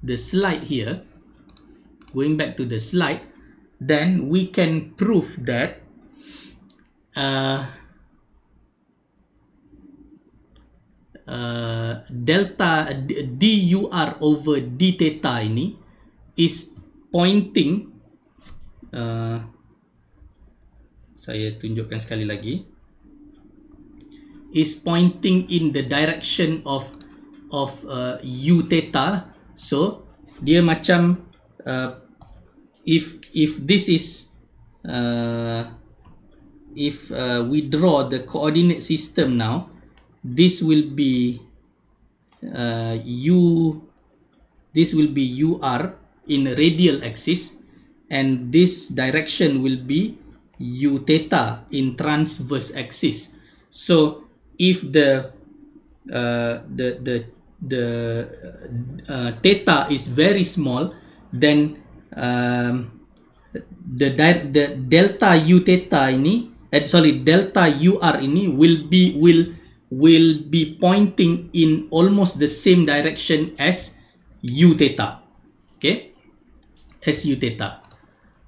the slide here, going back to the slide, then we can prove that uh, uh, delta dur over d theta ini is pointing uh, saya tunjukkan sekali lagi is pointing in the direction of of uh, u theta so dia macam uh, if if this is uh, if uh, we draw the coordinate system now this will be uh, u this will be ur in radial axis and this direction will be u theta in transverse axis. So if the uh, the the the uh, theta is very small, then um, the the delta u theta ini, eh, sorry delta u r ini will be will will be pointing in almost the same direction as u theta. Okay, as u theta.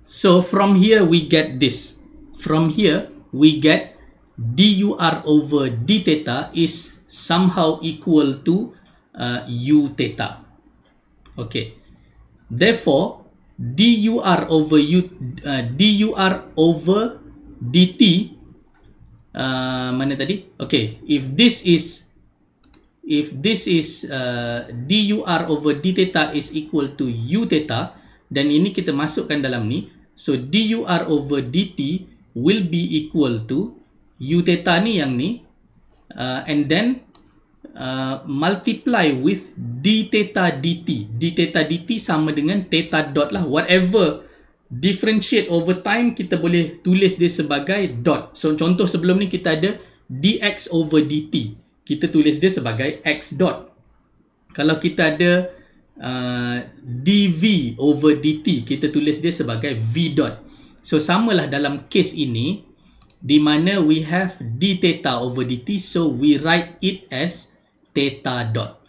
So from here we get this. from here we get dur over d theta is somehow equal to uh, u theta okay therefore dur over u uh, dur over dt uh, mana tadi okay if this is if this is uh, dur over d theta is equal to u theta then ini kita masukkan dalam ni so dur over dt will be equal to u theta ni yang ni uh, and then uh, multiply with d theta dt d theta dt sama dengan theta dot lah whatever differentiate over time kita boleh tulis dia sebagai dot so contoh sebelum ni kita ada dx over dt kita tulis dia sebagai x dot kalau kita ada uh, dv over dt kita tulis dia sebagai v dot So samalah dalam case ini di mana we have d theta over dt so we write it as theta dot.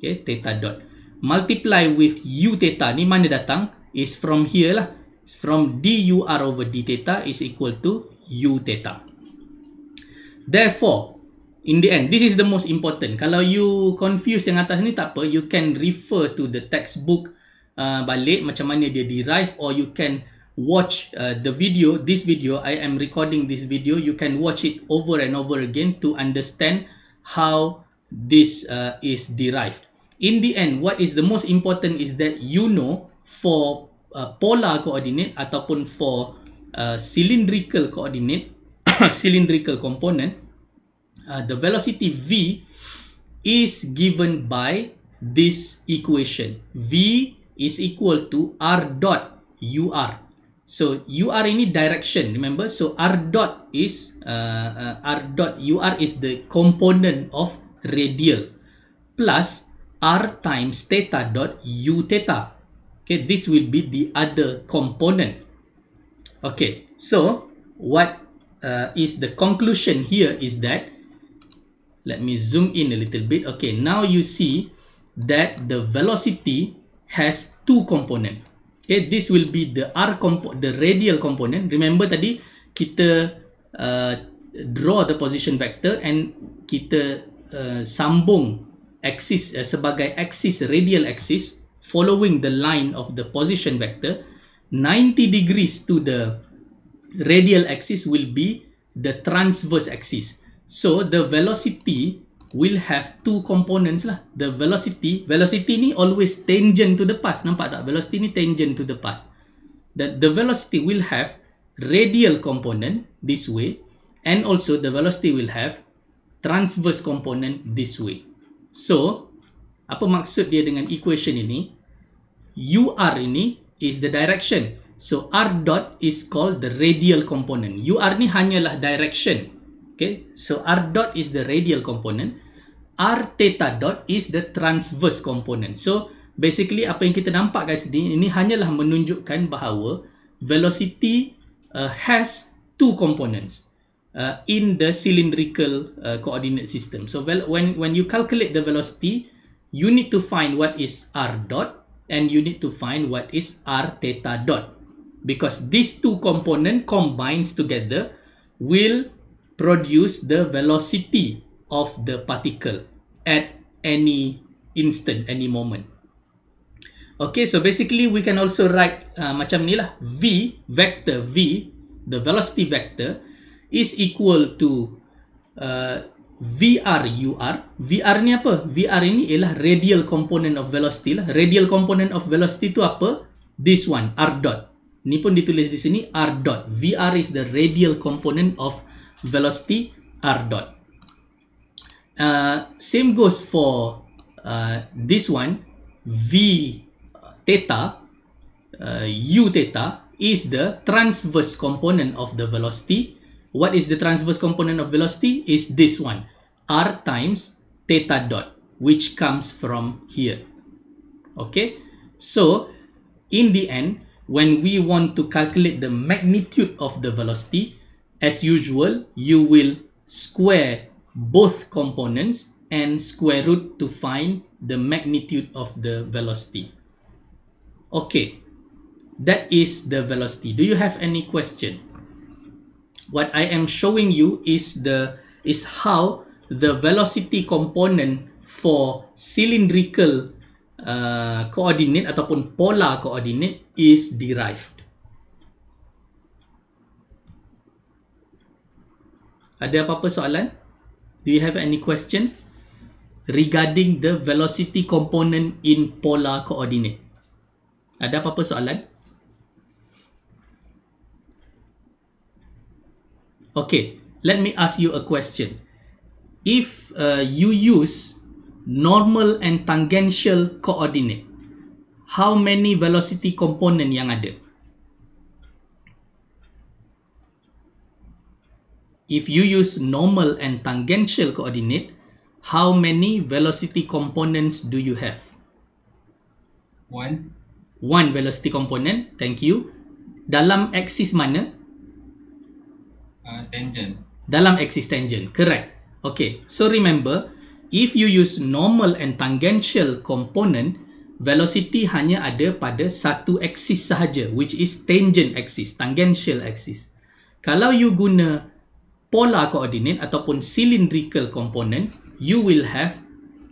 Okay, theta dot. Multiply with u theta ni mana datang? Is from here lah. From d u r over d theta is equal to u theta. Therefore, in the end, this is the most important. Kalau you confuse yang atas ni tak apa, you can refer to the textbook uh, balik macam mana dia derive or you can watch uh, the video, this video, I am recording this video, you can watch it over and over again to understand how this uh, is derived. In the end, what is the most important is that you know for uh, polar coordinate ataupun for uh, cylindrical coordinate, <coughs> cylindrical component, uh, the velocity V is given by this equation. V is equal to R dot UR. So UR ini direction, remember? So R dot is, uh, uh, R dot UR is the component of radial plus R times theta dot U theta. Okay, this will be the other component. Okay, so what uh, is the conclusion here is that, let me zoom in a little bit. Okay, now you see that the velocity has two components. Okay, this will be the R component, the radial component. Remember tadi kita uh, draw the position vector and kita uh, sambung axis uh, sebagai axis radial axis following the line of the position vector 90 degrees to the radial axis will be the transverse axis so the velocity will have two components lah. The velocity, velocity ni always tangent to the path. Nampak tak? Velocity ni tangent to the path. That the velocity will have radial component this way and also the velocity will have transverse component this way. So, apa maksud dia dengan equation ini? UR ini is the direction. So, R dot is called the radial component. UR ni hanyalah direction. Okay, so R dot is the radial component R theta dot is the transverse component. So, basically apa yang kita nampak kat sini, ini hanyalah menunjukkan bahawa velocity uh, has two components uh, in the cylindrical uh, coordinate system. So, when when you calculate the velocity, you need to find what is R dot and you need to find what is R theta dot because these two component combines together will produce the velocity of the particle at any instant, any moment. Okay, so basically we can also write uh, macam ni lah. V, vector V, the velocity vector is equal to uh, VR UR. VR ni apa? VR ini ialah radial component of velocity lah. Radial component of velocity tu apa? This one, R dot. Ni pun ditulis di sini, R dot. VR is the radial component of velocity, R dot. Uh, same goes for uh, this one, V theta, uh, U theta is the transverse component of the velocity. What is the transverse component of velocity? Is this one, R times theta dot, which comes from here. Okay, so in the end, when we want to calculate the magnitude of the velocity, as usual, you will square both components and square root to find the magnitude of the velocity. Okay, that is the velocity. Do you have any question? What I am showing you is the is how the velocity component for cylindrical uh, coordinate ataupun polar coordinate is derived. Ada apa-apa soalan? -apa do you have any question regarding the velocity component in polar coordinate? Ada apa-apa soalan? Okay, let me ask you a question. If uh, you use normal and tangential coordinate, how many velocity component yang ada? if you use normal and tangential coordinate, how many velocity components do you have? One. One velocity component. Thank you. Dalam axis mana? Uh, tangent. Dalam axis tangent. Correct. Okay. So remember, if you use normal and tangential component, velocity hanya ada pada satu axis sahaja, which is tangent axis, tangential axis. Kalau you guna polar coordinate ataupun cylindrical component, you will have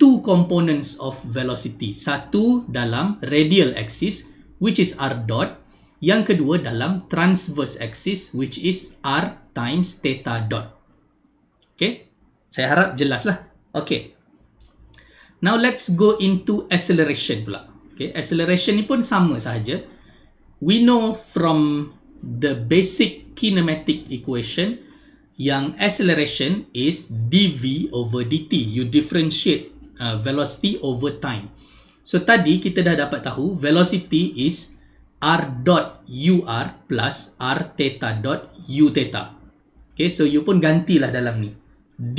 two components of velocity. Satu dalam radial axis, which is r dot. Yang kedua dalam transverse axis, which is r times theta dot. Okay? Saya harap jelas lah. Okay. Now let's go into acceleration pula. Okay, acceleration ni pun sama sahaja. We know from the basic kinematic equation, yang acceleration is dv over dt. You differentiate uh, velocity over time. So tadi kita dah dapat tahu velocity is r dot u r plus r theta dot u theta. Okay, so you pun gantilah dalam ni. D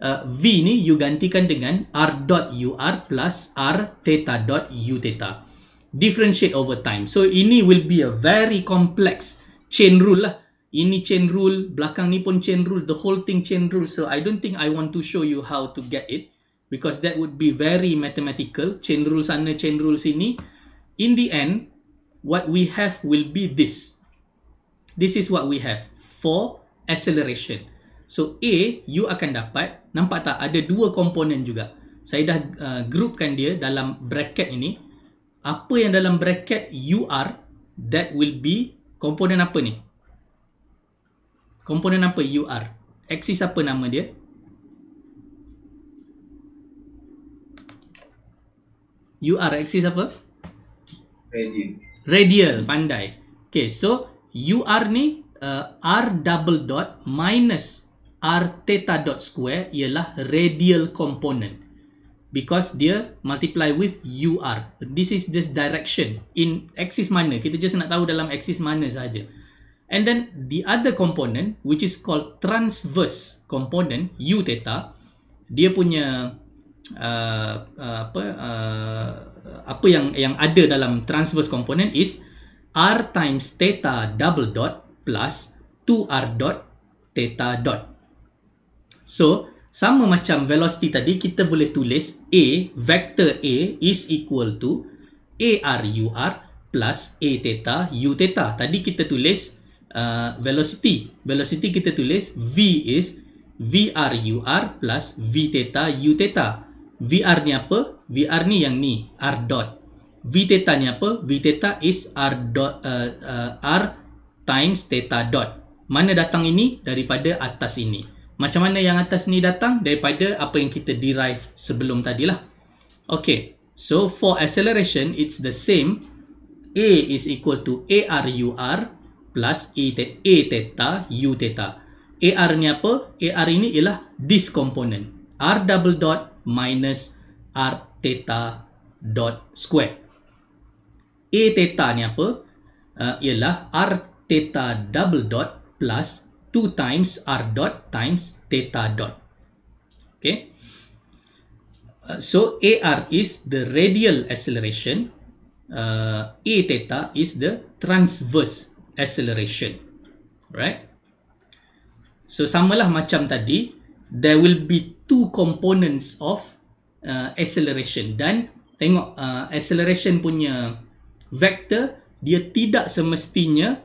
uh, v ni you gantikan dengan r dot u r plus r theta dot u theta. Differentiate over time. So ini will be a very complex chain rule lah ini chain rule, belakang ni pun chain rule, the whole thing chain rule. So I don't think I want to show you how to get it because that would be very mathematical. Chain rule sana, chain rule sini. In the end, what we have will be this. This is what we have for acceleration. So A, you akan dapat, nampak tak ada dua komponen juga. Saya dah uh, groupkan dia dalam bracket ini. Apa yang dalam bracket UR, that will be komponen apa ni? komponen apa UR axis apa nama dia UR axis apa radial radial pandai okay so UR ni uh, R double dot minus R theta dot square ialah radial component because dia multiply with UR this is just direction in axis mana kita just nak tahu dalam axis mana saja. And then the other component which is called transverse component U theta dia punya uh, uh, apa uh, apa yang yang ada dalam transverse component is R times theta double dot plus 2R dot theta dot. So, sama macam velocity tadi, kita boleh tulis A, vector A is equal to a r u r plus A theta U theta. Tadi kita tulis Uh, velocity. Velocity kita tulis V is VR UR plus V theta U theta. VR ni apa? VR ni yang ni, R dot. V theta ni apa? V theta is R dot uh, uh, R times theta dot. Mana datang ini? Daripada atas ini. Macam mana yang atas ni datang? Daripada apa yang kita derive sebelum tadilah. Okay. So, for acceleration, it's the same. A is equal to AR UR plus A, te- A theta U theta. AR ni apa? AR ini ialah this component. R double dot minus R theta dot square. A theta ni apa? Uh, ialah R theta double dot plus 2 times R dot times theta dot. Okay. Uh, so AR is the radial acceleration. Uh, A theta is the transverse acceleration right so samalah macam tadi there will be two components of uh, acceleration dan tengok uh, acceleration punya vector dia tidak semestinya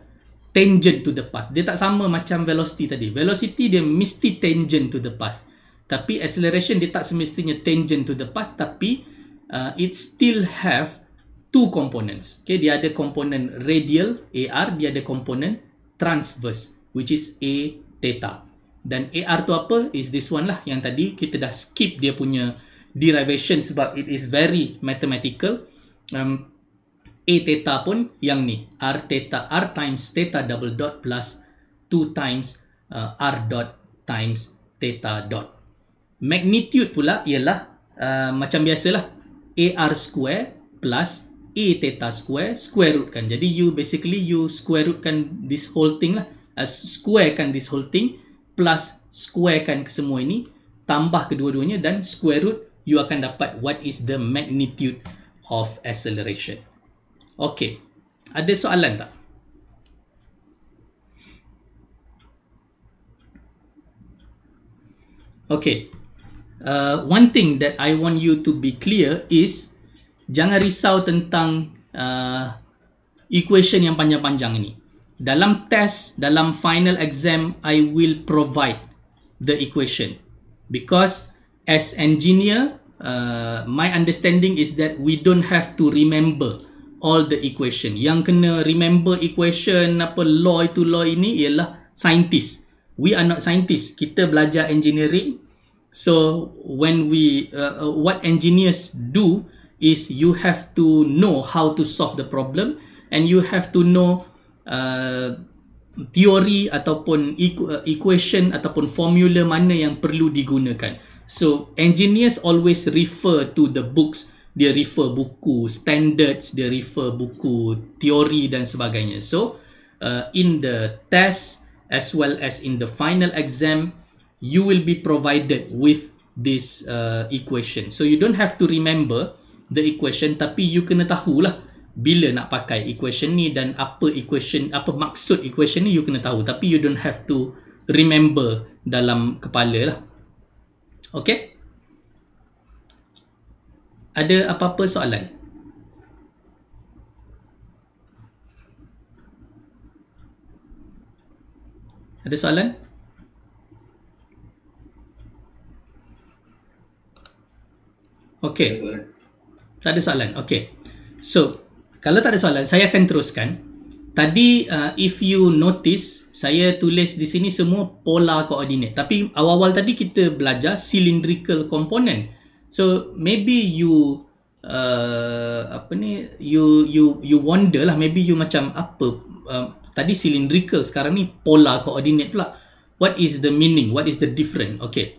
tangent to the path dia tak sama macam velocity tadi velocity dia mesti tangent to the path tapi acceleration dia tak semestinya tangent to the path tapi uh, it still have two components. Okay, dia ada komponen radial AR, dia ada komponen transverse which is A theta. Dan AR tu apa? Is this one lah yang tadi kita dah skip dia punya derivation sebab it is very mathematical. Um, A theta pun yang ni, R theta R times theta double dot plus 2 times uh, R dot times theta dot. Magnitude pula ialah uh, macam biasalah AR square plus a theta square square root kan jadi you basically you square root kan this whole thing lah uh, square kan this whole thing plus square kan semua ini tambah kedua-duanya dan square root you akan dapat what is the magnitude of acceleration okay ada soalan tak okay uh, one thing that i want you to be clear is jangan risau tentang uh, equation yang panjang-panjang ini. Dalam test, dalam final exam, I will provide the equation. Because as engineer, uh, my understanding is that we don't have to remember all the equation. Yang kena remember equation, apa law itu law ini, ialah scientist. We are not scientist. Kita belajar engineering. So, when we, uh, uh what engineers do, is you have to know how to solve the problem and you have to know uh, teori ataupun equ- uh, equation ataupun formula mana yang perlu digunakan. So engineers always refer to the books, dia refer buku standards, dia refer buku teori dan sebagainya. So uh, in the test as well as in the final exam, you will be provided with this uh, equation. So you don't have to remember the equation tapi you kena tahulah bila nak pakai equation ni dan apa equation apa maksud equation ni you kena tahu tapi you don't have to remember dalam kepala lah okay ada apa-apa soalan ada soalan okay tak ada soalan. Okay. So, kalau tak ada soalan, saya akan teruskan. Tadi, uh, if you notice, saya tulis di sini semua pola koordinat. Tapi, awal-awal tadi kita belajar cylindrical component. So, maybe you... Uh, apa ni you you you wonder lah maybe you macam apa uh, tadi cylindrical sekarang ni polar coordinate pula what is the meaning what is the different okay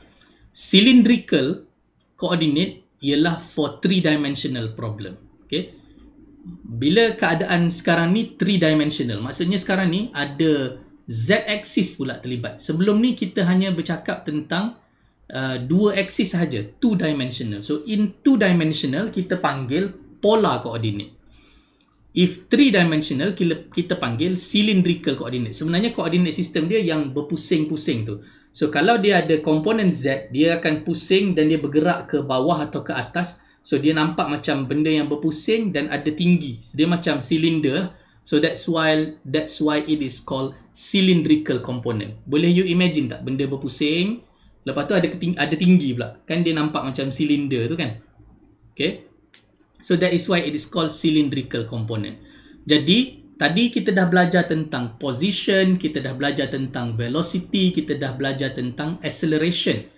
cylindrical coordinate ialah for three dimensional problem okey bila keadaan sekarang ni three dimensional maksudnya sekarang ni ada z axis pula terlibat sebelum ni kita hanya bercakap tentang uh, dua axis saja, two dimensional so in two dimensional kita panggil polar coordinate If three-dimensional, kita panggil cylindrical coordinate. Sebenarnya, coordinate system dia yang berpusing-pusing tu. So kalau dia ada komponen Z, dia akan pusing dan dia bergerak ke bawah atau ke atas. So dia nampak macam benda yang berpusing dan ada tinggi. Dia macam silinder. Lah. So that's why that's why it is called cylindrical component. Boleh you imagine tak benda berpusing, lepas tu ada keting, ada tinggi pula. Kan dia nampak macam silinder tu kan? Okay. So that is why it is called cylindrical component. Jadi Tadi kita dah belajar tentang position, kita dah belajar tentang velocity, kita dah belajar tentang acceleration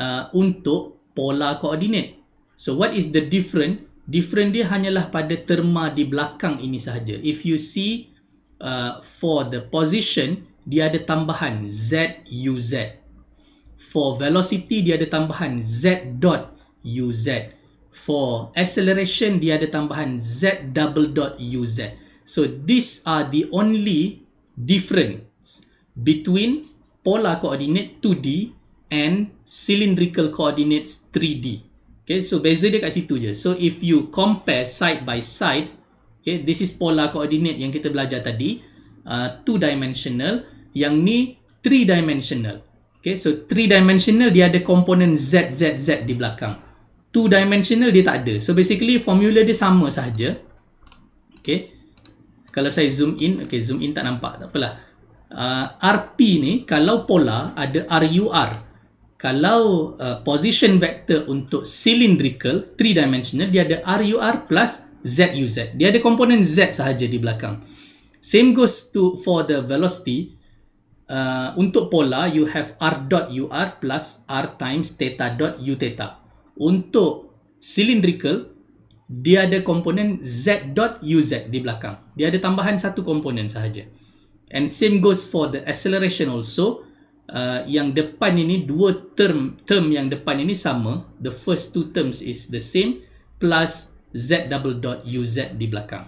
uh, untuk pola koordinat. So what is the different? Different dia hanyalah pada terma di belakang ini sahaja. If you see uh, for the position, dia ada tambahan z, u, z. For velocity, dia ada tambahan z dot u, z. For acceleration, dia ada tambahan z double dot u, z. So these are the only difference between polar coordinate 2D and cylindrical coordinates 3D. Okay, so beza dia kat situ je. So if you compare side by side, okay, this is polar coordinate yang kita belajar tadi, uh, two dimensional, yang ni three dimensional. Okay, so three dimensional dia ada komponen Z, Z, Z di belakang. Two dimensional dia tak ada. So basically formula dia sama sahaja. Okay, kalau saya zoom in okay zoom in tak nampak tak apalah uh, ah, rp ni kalau pola ada rur kalau uh, position vector untuk cylindrical three dimensional dia ada rur plus zuz dia ada komponen z sahaja di belakang same goes to for the velocity Uh, untuk pola, you have r dot ur plus r times theta dot u theta. Untuk cylindrical, dia ada komponen z.uz di belakang. Dia ada tambahan satu komponen sahaja. And same goes for the acceleration also. Uh, yang depan ini, dua term term yang depan ini sama. The first two terms is the same plus z double dot uz di belakang.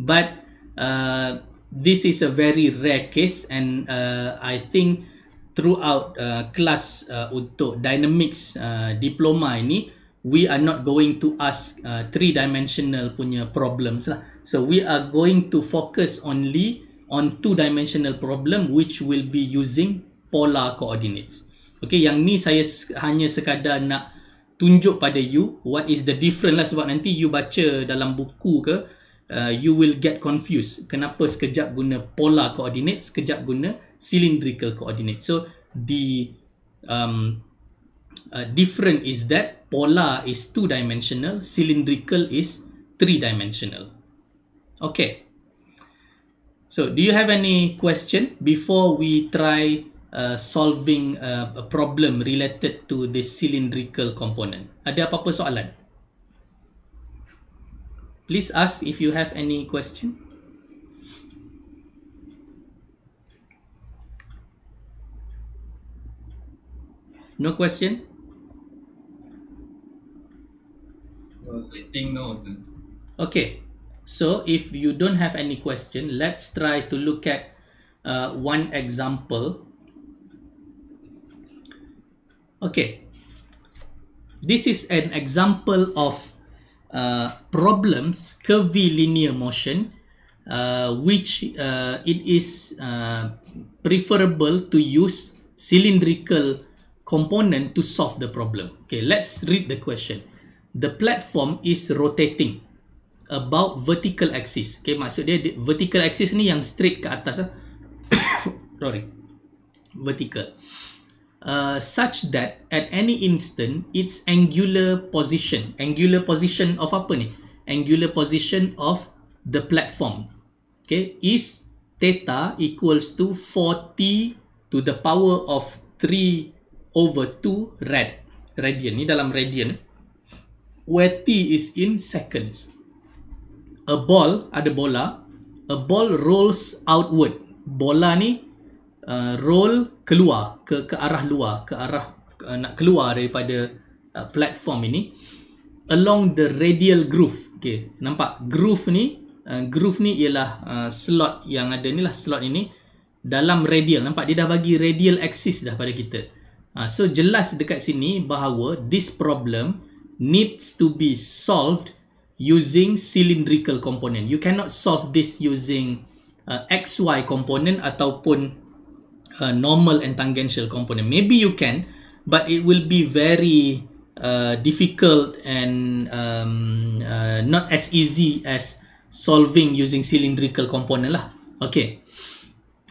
But uh, this is a very rare case and uh, I think throughout uh, class uh, untuk dynamics uh, diploma ini, uh, we are not going to ask uh, three dimensional punya problems lah so we are going to focus only on two dimensional problem which will be using polar coordinates okay yang ni saya hanya sekadar nak tunjuk pada you what is the difference lah sebab nanti you baca dalam buku ke uh, you will get confused kenapa sekejap guna polar coordinates sekejap guna cylindrical coordinates so the um uh, different is that polar is two-dimensional, cylindrical is three-dimensional. Okay. So do you have any question before we try uh, solving uh, a problem related to the cylindrical component? Ada apa-apa soalan? Please ask if you have any question. No question? Eh? Okay, so if you don't have any question, let's try to look at uh, one example. Okay, this is an example of uh, problems curvilinear motion uh, which uh, it is uh, preferable to use cylindrical component to solve the problem. Okay, let's read the question. the platform is rotating about vertical axis. Okay, maksud dia vertical axis ni yang straight ke atas lah. <coughs> Sorry. Vertical. Uh, such that at any instant its angular position angular position of apa ni angular position of the platform okay is theta equals to 40 to the power of 3 over 2 rad radian ni dalam radian eh? where t is in seconds. A ball, ada bola. A ball rolls outward. Bola ni uh, roll keluar, ke, ke arah luar, ke arah uh, nak keluar daripada uh, platform ini. Along the radial groove. Okay, nampak? Groove ni, uh, groove ni ialah uh, slot yang ada ni lah, slot ini. Dalam radial, nampak? Dia dah bagi radial axis dah pada kita. Uh, so, jelas dekat sini bahawa this problem... needs to be solved using cylindrical component. You cannot solve this using uh, XY component ataupun uh, normal and tangential component. Maybe you can, but it will be very uh, difficult and um, uh, not as easy as solving using cylindrical component lah. Okay,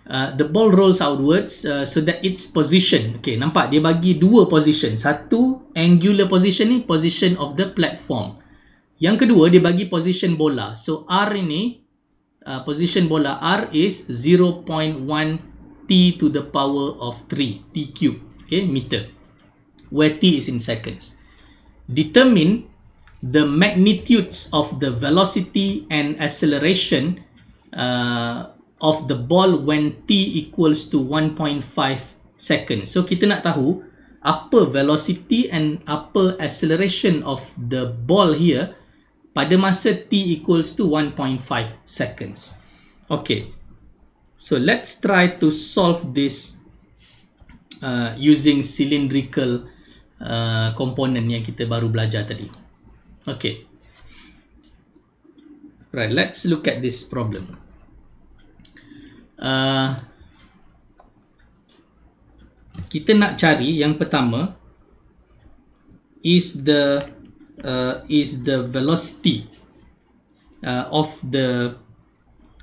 Uh, the ball rolls outwards uh, so that it's position. Okay, nampak dia bagi dua position. Satu angular position ni position of the platform. Yang kedua dia bagi position bola. So R ini uh, position bola R is 0.1 t to the power of 3 t cube. Okay, meter. Where t is in seconds. Determine the magnitudes of the velocity and acceleration uh, of the ball when t equals to 1.5 second. So kita nak tahu apa velocity and apa acceleration of the ball here pada masa t equals to 1.5 seconds. Okay. So let's try to solve this uh, using cylindrical uh, component yang kita baru belajar tadi. Okay. Right, let's look at this problem. Ah, kita nak cari yang pertama is the uh, is the velocity uh, of the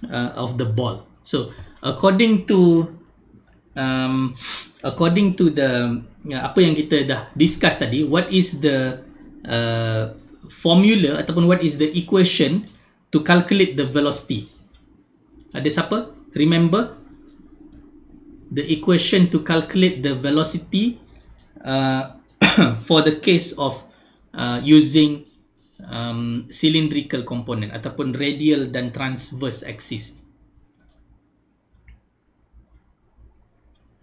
uh, of the ball. So according to um, according to the uh, apa yang kita dah discuss tadi, what is the uh, formula ataupun what is the equation to calculate the velocity? Ada siapa? remember the equation to calculate the velocity uh, <coughs> for the case of uh, using um, cylindrical component ataupun radial dan transverse axis.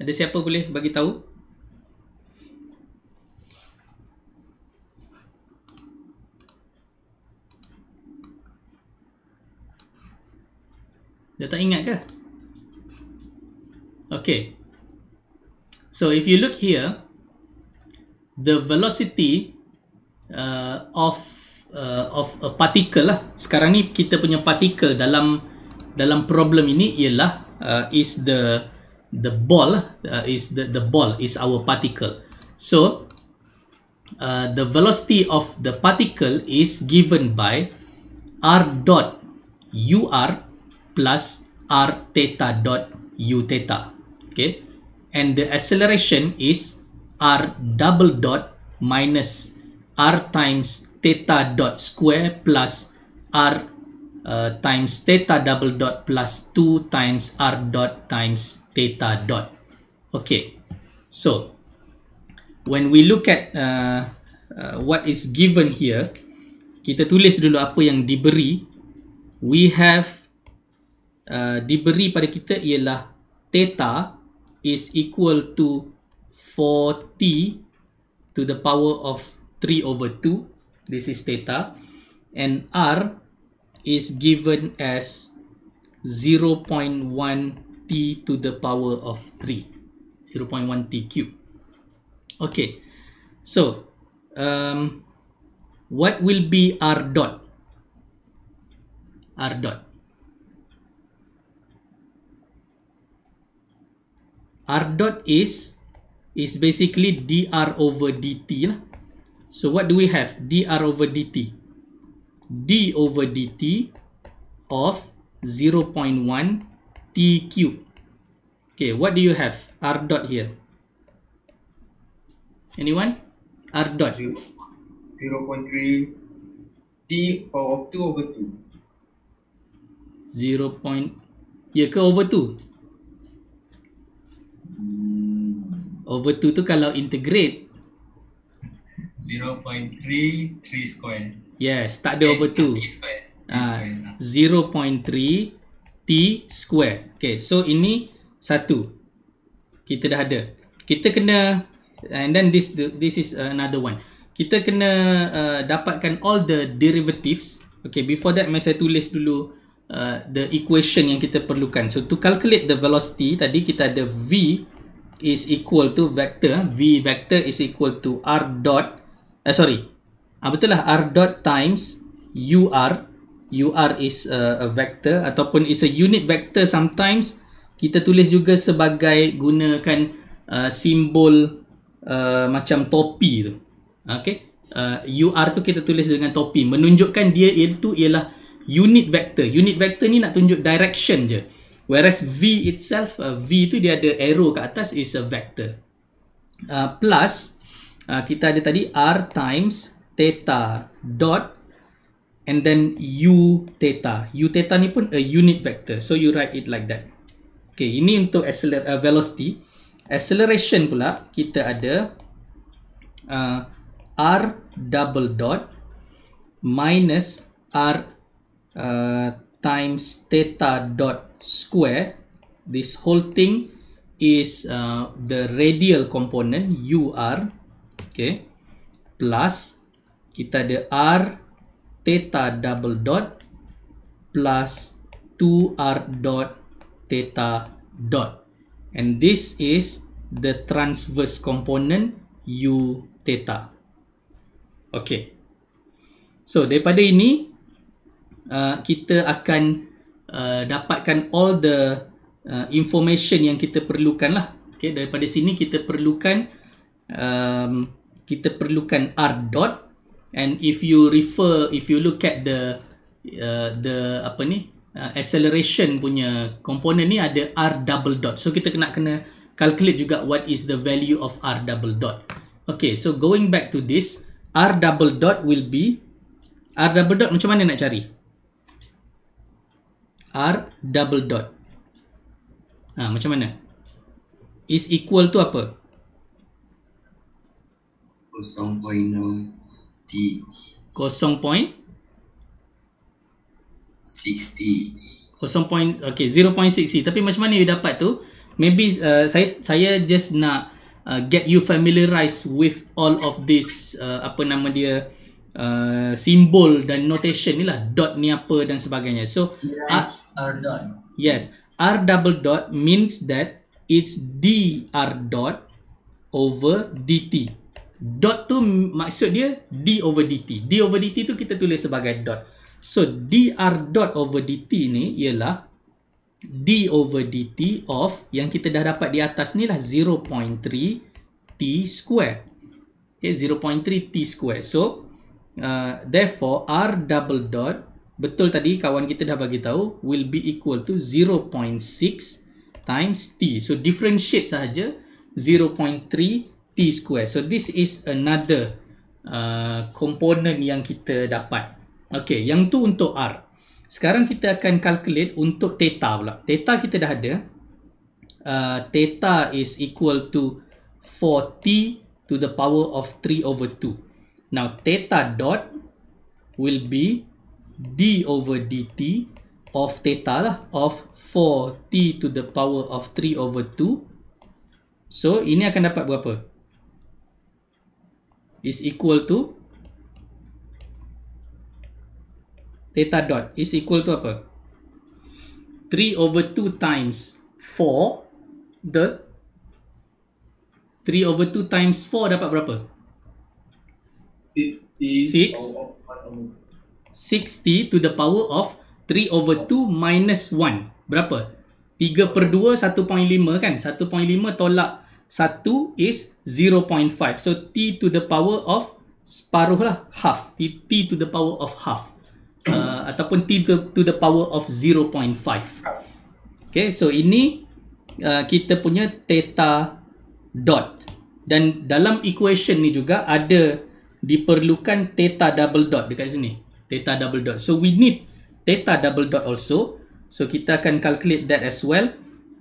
Ada siapa boleh bagi tahu? Dah tak ingat ke? Okay. So if you look here, the velocity uh, of uh, of a particle lah. Sekarang ni kita punya particle dalam dalam problem ini ialah uh, is the the ball lah. uh, is the the ball is our particle. So uh, the velocity of the particle is given by r dot ur uh, plus r theta dot u theta. Okay. And the acceleration is r double dot minus r times theta dot square plus r uh, times theta double dot plus 2 times r dot times theta dot. Okay. So, when we look at uh, uh, what is given here, kita tulis dulu apa yang diberi. We have uh, diberi pada kita ialah theta is equal to 40 to the power of 3 over 2 this is theta and r is given as 0.1 t to the power of 3 0.1 t cube okay so um what will be r dot r dot r dot is is basically dr over dt lah. So what do we have? dr over dt. d over dt of 0.1 t cube. Okay, what do you have? r dot here. Anyone? r dot. 0, 0.3 t power of 2 over 2. 0. Point, ya ke over 2? Over 2 tu kalau integrate 0.3 0.33 square. Yes, tak ada eh, over 2. T ah, square. Ah, 0.3 T square. Okay, so ini satu Kita dah ada. Kita kena and then this this is another one. Kita kena uh, dapatkan all the derivatives. Okay, before that saya tulis dulu uh, the equation yang kita perlukan. So to calculate the velocity tadi kita ada v is equal to vector ah. v vector is equal to r dot eh uh, sorry. Ah uh, betul lah r dot times ur ur is a, a vector ataupun is a unit vector sometimes kita tulis juga sebagai gunakan uh, simbol uh, macam topi tu. Okay. Uh, UR tu kita tulis dengan topi. Menunjukkan dia itu ialah uh, unit vector. Unit vector ni nak tunjuk direction je. Whereas V itself, uh, V tu dia ada arrow kat atas is a vector. Uh, plus, uh, kita ada tadi R times theta dot and then U theta. U theta ni pun a unit vector. So, you write it like that. Okay, ini untuk acceler- uh, velocity. Acceleration pula, kita ada uh, R double dot minus R uh, times theta dot square this whole thing is uh, the radial component u r, okay plus kita ada r theta double dot plus 2r dot theta dot and this is the transverse component u theta okay so daripada ini uh, kita akan uh, dapatkan all the uh, information yang kita perlukan lah. Okay, daripada sini kita perlukan um, kita perlukan R dot and if you refer if you look at the uh, the apa ni uh, acceleration punya komponen ni ada R double dot. So kita kena kena calculate juga what is the value of R double dot. Okay, so going back to this, R double dot will be R double dot macam mana nak cari? R double dot. Ha, macam mana? Is equal tu apa? 0.0 D. 0.60. 0.0 okay 0.60 tapi macam mana you dapat tu? Maybe uh, saya saya just nak uh, get you familiarize with all of this uh, apa nama dia uh, simbol dan notation ni lah dot ni apa dan sebagainya. So yeah. Uh, R dot. Yes, R double dot means that it's dr dot over dt. Dot tu maksud dia d over dt. D over dt tu kita tulis sebagai dot. So dr dot over dt ni ialah d over dt of yang kita dah dapat di atas ni lah 0.3 t square. Okay, 0.3 t square. So uh, therefore r double dot betul tadi kawan kita dah bagi tahu will be equal to 0.6 times t. So differentiate sahaja 0.3 t square. So this is another komponen uh, yang kita dapat. Okay, yang tu untuk r. Sekarang kita akan calculate untuk theta pula. Theta kita dah ada. Uh, theta is equal to 4t to the power of 3 over 2. Now, theta dot will be d over dt of theta lah of 4t to the power of 3 over 2 so ini akan dapat berapa is equal to theta dot is equal to apa 3 over 2 times 4 the 3 over 2 times 4 dapat berapa 6 6 60 to the power of 3 over 2 minus 1. Berapa? 3 per 2, 1.5 kan? 1.5 tolak 1 is 0.5. So, t to the power of separuh lah. Half. T, t to the power of half. Uh, <coughs> ataupun t to, to the power of 0.5. Okay, so ini uh, kita punya theta dot. Dan dalam equation ni juga ada diperlukan theta double dot dekat sini theta double dot. So we need theta double dot also. So kita akan calculate that as well.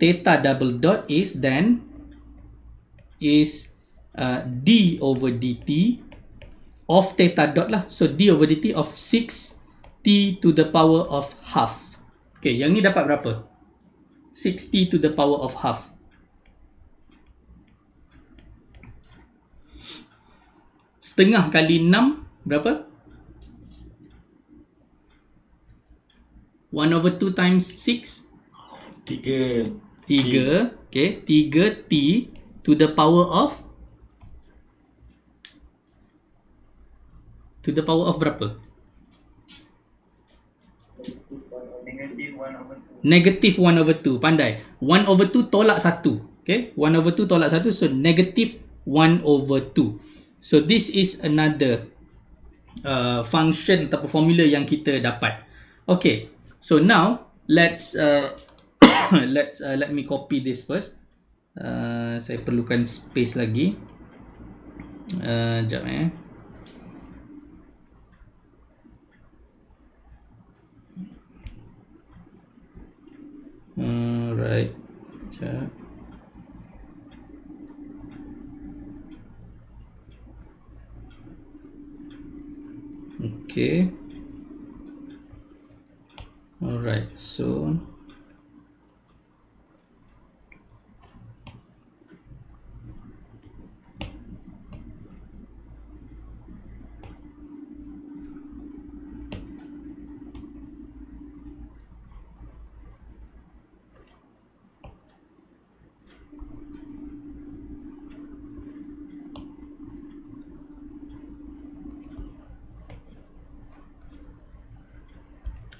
Theta double dot is then is uh, d over dt of theta dot lah. So d over dt of 6t to the power of half. Okay, yang ni dapat berapa? t to the power of half. Setengah kali 6 berapa? 1 over 2 times 6 3 3 okay, 3 t to the power of to the power of berapa negative 1 over 2 pandai 1 over 2 tolak 1 okay? 1 over 2 tolak 1 so negative 1 over 2 so this is another uh, function atau formula yang kita dapat okay? So now let's uh, <coughs> let's uh, let me copy this first. Uh, saya perlukan space lagi. Uh, jap eh. Alright. Jap. Okay all right so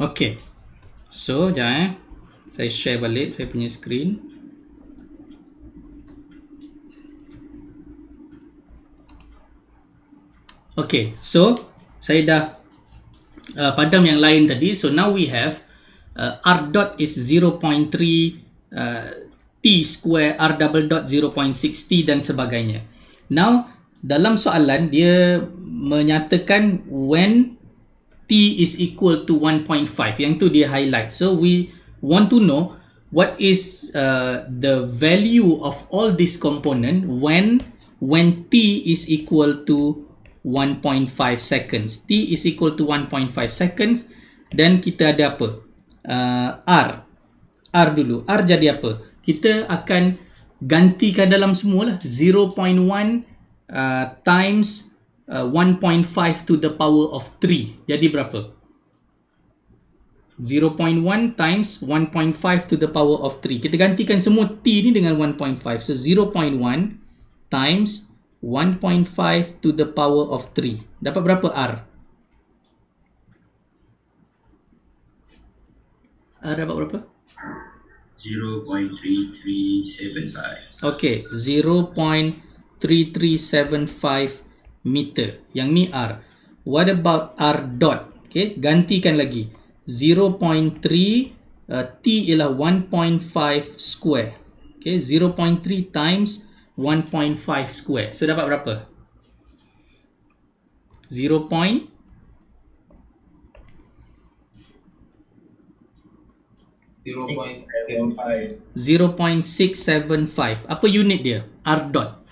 okay So, jap eh. Saya share balik saya punya screen. Okay, so saya dah uh, padam yang lain tadi. So now we have uh, R dot is 0.3 uh, T square R double dot 0.6 T dan sebagainya. Now, dalam soalan dia menyatakan when t is equal to 1.5 yang tu dia highlight so we want to know what is uh, the value of all this component when when t is equal to 1.5 seconds t is equal to 1.5 seconds dan kita ada apa uh, r r dulu r jadi apa kita akan gantikan dalam semualah 0.1 uh, times 1.5 1.5 uh, to the power of 3. Jadi berapa? 0.1 times 1.5 to the power of 3. Kita gantikan semua T ni dengan 1.5. So 0.1 times 1.5 to the power of 3. Dapat berapa R? R dapat berapa? 0.3375. Okay. 0.3375 meter. Yang ni R. What about R dot? Okay, gantikan lagi. 0.3 uh, T ialah 1.5 square. Okay, 0.3 times 1.5 square. So, dapat berapa? 0. Point Zero Apa unit dia? R dot.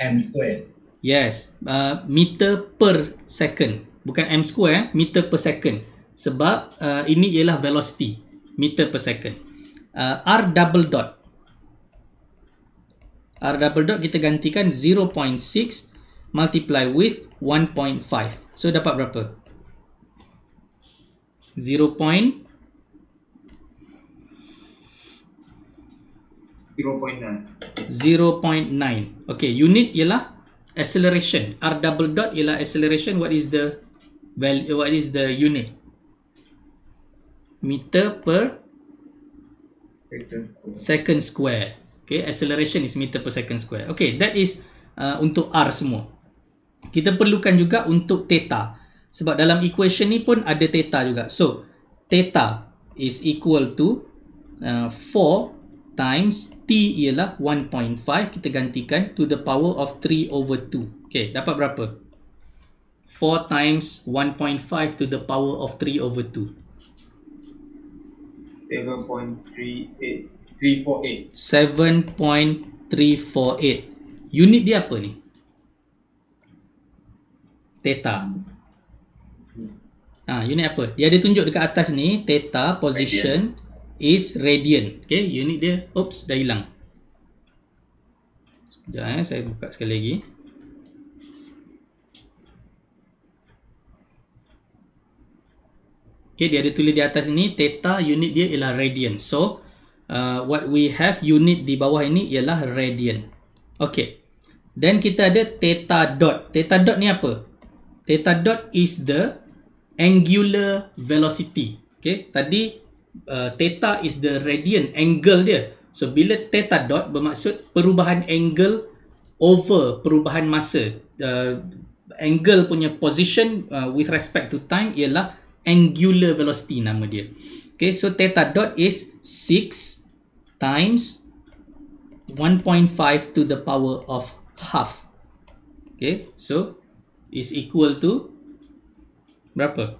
M square. Yes, uh, meter per second. Bukan M square, eh? meter per second. Sebab uh, ini ialah velocity, meter per second. Uh, R double dot. R double dot kita gantikan 0.6 multiply with 1.5. So, dapat berapa? 0.5. 0.9 0.9 Okay, unit ialah acceleration r double dot ialah acceleration what is the value eh, what is the unit meter per second square okay acceleration is meter per second square okay that is uh, untuk r semua kita perlukan juga untuk theta sebab dalam equation ni pun ada theta juga so theta is equal to uh, times T ialah 1.5 kita gantikan to the power of 3 over 2 Okay, dapat berapa? 4 times 1.5 to the power of 3 over 2 7.348 7.348 Unit dia apa ni? Theta hmm. Ah, Unit apa? Dia ada tunjuk dekat atas ni Theta, position, is radian okay unit dia oops dah hilang sekejap eh saya buka sekali lagi okay dia ada tulis di atas ni theta unit dia ialah radian so uh, what we have unit di bawah ini ialah radian okay then kita ada theta dot theta dot ni apa theta dot is the angular velocity okay tadi uh, theta is the radian angle dia. So bila theta dot bermaksud perubahan angle over perubahan masa. Uh, angle punya position uh, with respect to time ialah angular velocity nama dia. Okay, so theta dot is 6 times 1.5 to the power of half. Okay, so is equal to berapa? 1.5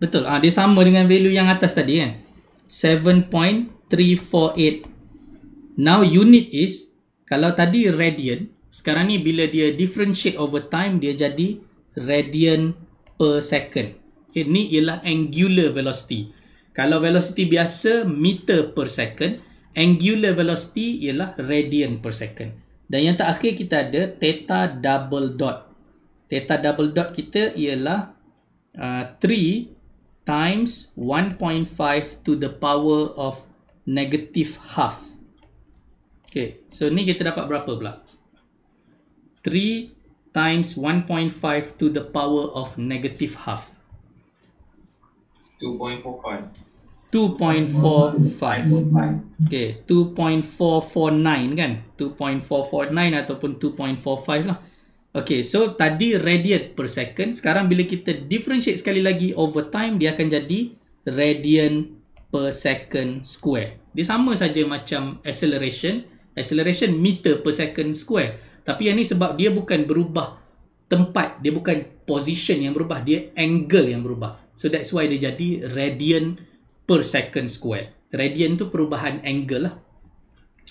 Betul. Ah, dia sama dengan value yang atas tadi kan. 7.348. Now unit is kalau tadi radian, sekarang ni bila dia differentiate over time dia jadi radian per second. Okay, ni ialah angular velocity. Kalau velocity biasa meter per second, angular velocity ialah radian per second. Dan yang terakhir kita ada theta double dot. Theta double dot kita ialah uh, times 1.5 to the power of negative half. Okay, so ni kita dapat berapa pula? 3 times 1.5 to the power of negative half. 2.45. 2.45. Okay, 2.449 kan? 2.449 ataupun 2.45 lah. Okay, so tadi radian per second. Sekarang bila kita differentiate sekali lagi over time, dia akan jadi radian per second square. Dia sama saja macam acceleration. Acceleration meter per second square. Tapi yang ni sebab dia bukan berubah tempat. Dia bukan position yang berubah. Dia angle yang berubah. So that's why dia jadi radian per second square. Radian tu perubahan angle lah.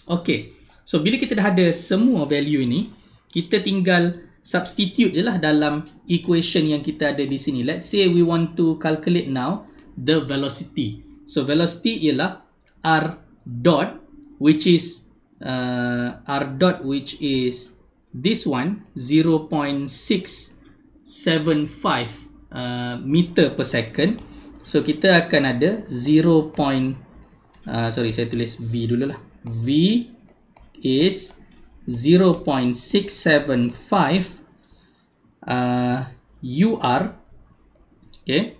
Okay, so bila kita dah ada semua value ini, kita tinggal substitute je lah dalam equation yang kita ada di sini. Let's say we want to calculate now the velocity. So velocity ialah r dot which is uh, r dot which is this one 0.675 uh, meter per second. So kita akan ada 0. Uh, sorry saya tulis v dulu lah. V is 0.675 u uh, r okay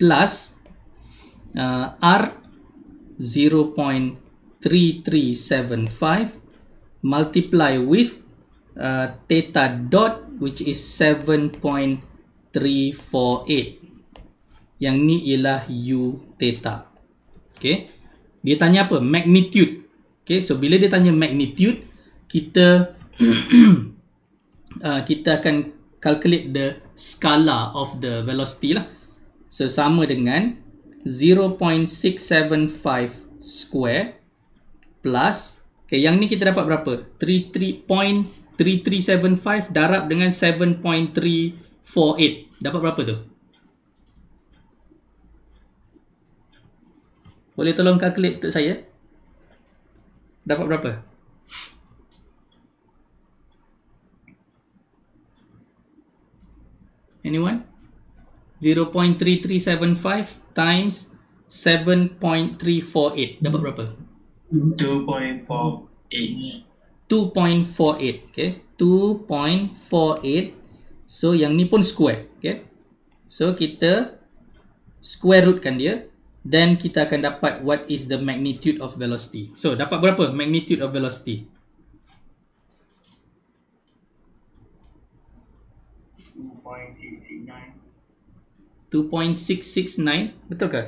plus uh, r 0.3375 multiply with uh, theta dot which is 7.348 yang ni ialah u theta okay dia tanya apa magnitude okay so bila dia tanya magnitude kita <clears throat> Uh, kita akan calculate the skala of the velocity lah. So, sama dengan 0.675 square plus okay, yang ni kita dapat berapa? 3.3375 darab dengan 7.348 dapat berapa tu? Boleh tolong calculate untuk saya? Dapat berapa? 7.348 anyone 0.3375 times 7.348 dapat berapa 2.48 2.48 okay 2.48 so yang ni pun square okay so kita square root kan dia then kita akan dapat what is the magnitude of velocity so dapat berapa magnitude of velocity point 2.669 betul ke?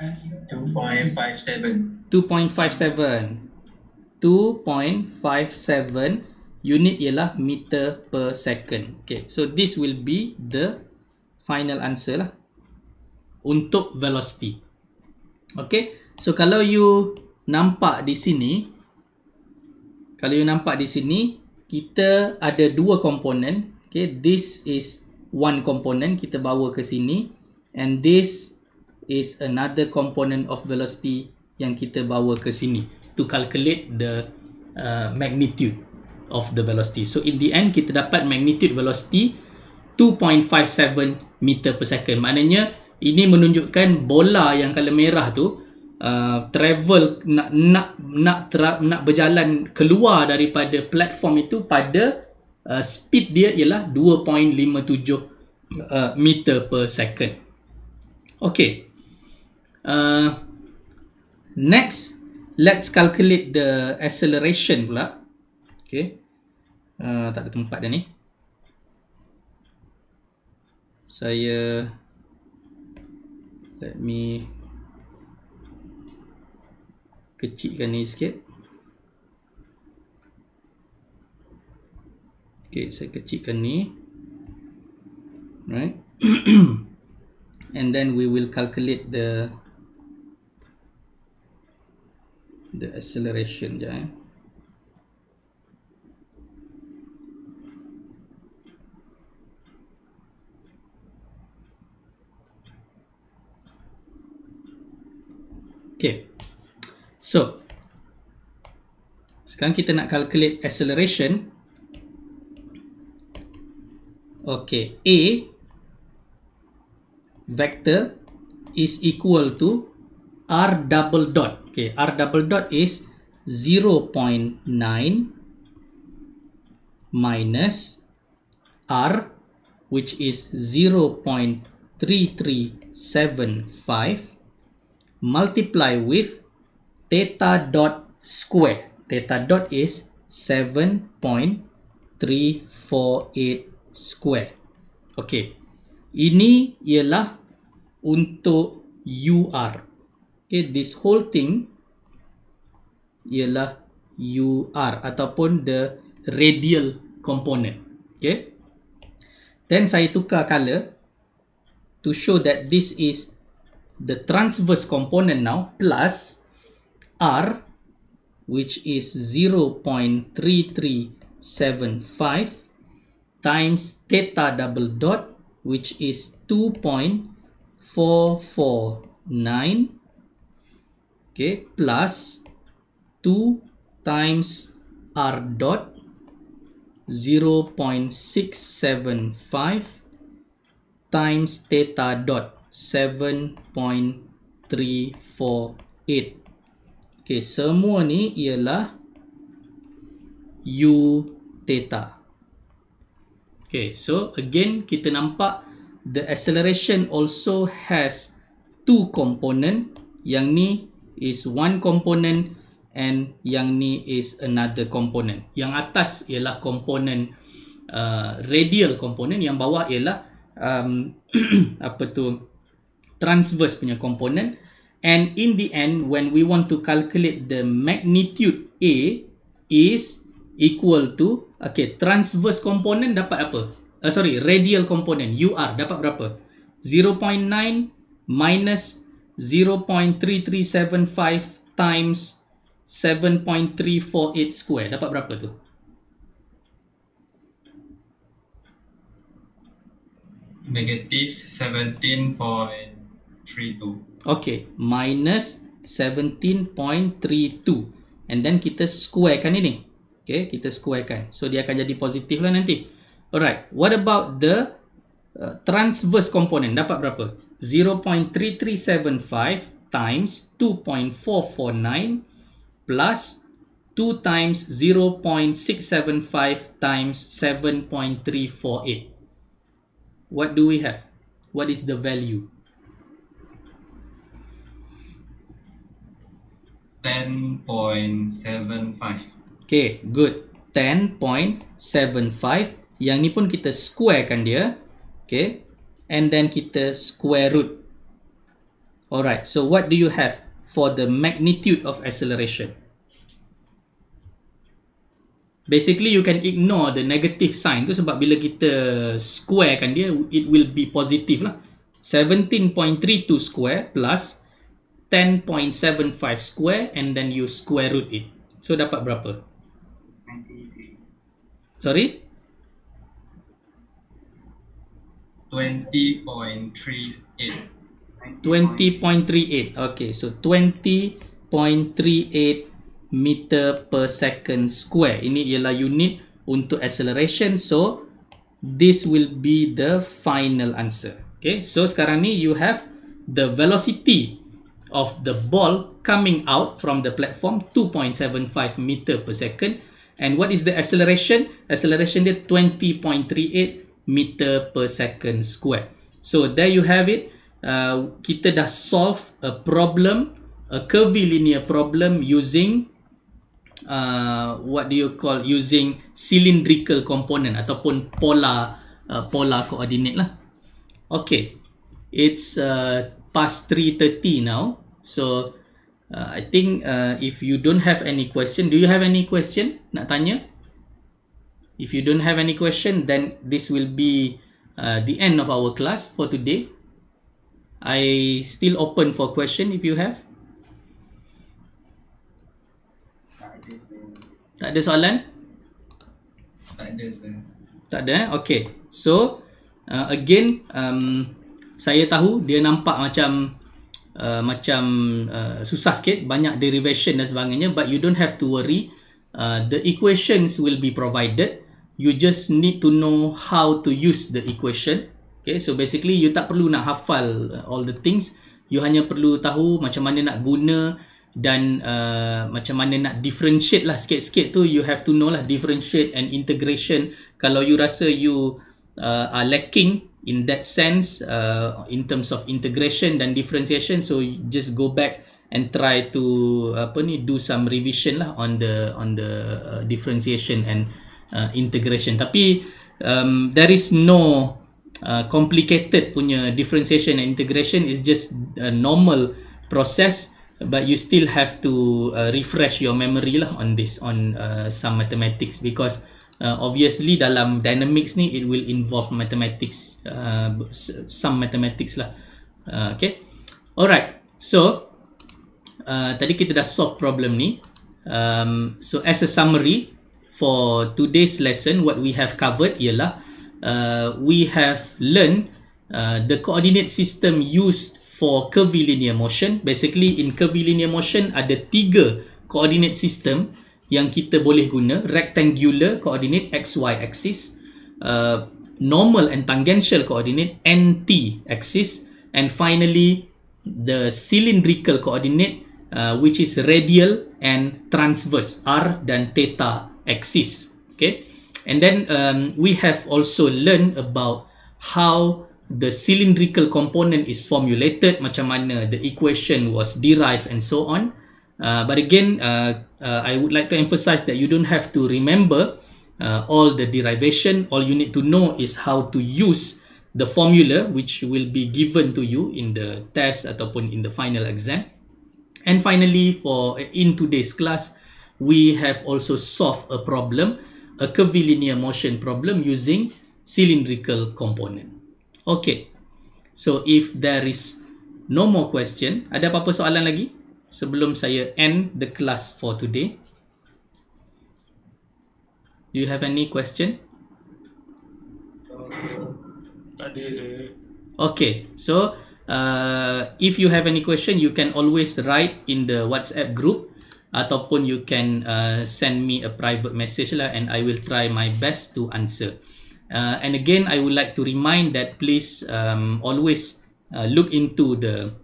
2.57 2.57 unit ialah meter per second okay. so this will be the final answer lah untuk velocity okay. so kalau you nampak di sini kalau you nampak di sini kita ada dua komponen Okay, this is one component kita bawa ke sini and this is another component of velocity yang kita bawa ke sini to calculate the uh, magnitude of the velocity. So in the end kita dapat magnitude velocity 2.57 meter per second. Maknanya ini menunjukkan bola yang kala merah tu uh, travel nak nak nak tra, nak berjalan keluar daripada platform itu pada Uh, speed dia ialah 2.57 uh, meter per second. Okay. Uh, next, let's calculate the acceleration pula. Okay. Uh, tak ada tempat dia ni. Saya... Let me kecilkan ni sikit. Okay, saya kecilkan ni. Right. <coughs> And then we will calculate the the acceleration je eh. Okay. So sekarang kita nak calculate acceleration okay a vector is equal to r double dot okay r double dot is 0 0.9 minus r which is 0 0.3375 multiply with theta dot square theta dot is 7.348 square. Okey. Ini ialah untuk UR. Okey, this whole thing ialah UR ataupun the radial component. Okey. Then saya tukar color to show that this is the transverse component now plus R which is 0.3375 times theta double dot which is 2.449 okay plus 2 times r dot 0 0.675 times theta dot 7.348 okay semua ni ialah u theta Okay, so again kita nampak the acceleration also has two component. Yang ni is one component and yang ni is another component. Yang atas ialah component uh, radial component, yang bawah ialah um, <clears throat> apa tu transverse punya component. And in the end, when we want to calculate the magnitude A is equal to okay transverse component dapat apa uh, sorry radial component UR dapat berapa 0.9 minus 0.3375 times 7.348 square dapat berapa tu negatif 17.32 okay minus 17.32 and then kita square kan ini Okay, kita squarekan. So, dia akan jadi positif lah nanti. Alright, what about the uh, transverse component? Dapat berapa? 0.3375 times 2.449 plus 2 times 0.675 times 7.348. What do we have? What is the value? Okay, good. 10.75. Yang ni pun kita squarekan dia. Okay. And then kita square root. Alright, so what do you have for the magnitude of acceleration? Basically, you can ignore the negative sign tu sebab bila kita squarekan dia, it will be positive lah. 17.32 square plus 10.75 square and then you square root it. So, dapat berapa? 10.75. Sorry? 20.38 Okay, so 20.38 meter per second square Ini ialah unit untuk acceleration So, this will be the final answer Okay, so sekarang ni you have the velocity of the ball coming out from the platform 2.75 meter per second And what is the acceleration? Acceleration dia 20.38 meter per second square. So there you have it. Uh, kita dah solve a problem, a curvy linear problem using uh, what do you call using cylindrical component ataupun polar uh, polar coordinate lah. Okay, it's uh, past 3:30 now. So Uh, I think uh, if you don't have any question, do you have any question nak tanya? If you don't have any question, then this will be uh, the end of our class for today. I still open for question if you have. Tak ada soalan? Tak ada, sir. Tak ada, eh? Okay. So, uh, again, um, saya tahu dia nampak macam Uh, macam uh, susah sikit banyak derivation dan sebagainya but you don't have to worry uh, the equations will be provided you just need to know how to use the equation okay so basically you tak perlu nak hafal uh, all the things you hanya perlu tahu macam mana nak guna dan uh, macam mana nak differentiate lah sikit-sikit tu you have to know lah differentiate and integration kalau you rasa you uh, are lacking in that sense uh, in terms of integration dan differentiation so just go back and try to apa ni do some revision lah on the on the uh, differentiation and uh, integration tapi um, there is no uh, complicated punya differentiation and integration is just a normal process but you still have to uh, refresh your memory lah on this on uh, some mathematics because uh, obviously dalam dynamics ni it will involve mathematics uh, some mathematics lah uh, okay alright so uh, tadi kita dah solve problem ni um, so as a summary for today's lesson what we have covered ialah uh, we have learned uh, the coordinate system used for curvilinear motion basically in curvilinear motion ada tiga coordinate system uh, yang kita boleh guna rectangular coordinate y axis uh, normal and tangential coordinate nt axis and finally the cylindrical coordinate uh, which is radial and transverse r dan theta axis okay and then um, we have also learned about how the cylindrical component is formulated macam mana the equation was derived and so on Uh, but again, uh, uh, I would like to emphasize that you don't have to remember uh, all the derivation. All you need to know is how to use the formula which will be given to you in the test ataupun in the final exam. And finally, for in today's class, we have also solved a problem, a curvilinear motion problem using cylindrical component. Okay, so if there is no more question, ada apa-apa soalan lagi? sebelum saya end the class for today. Do you have any question? Okay, so uh, if you have any question, you can always write in the WhatsApp group ataupun you can uh, send me a private message lah and I will try my best to answer. Uh, and again, I would like to remind that please um, always uh, look into the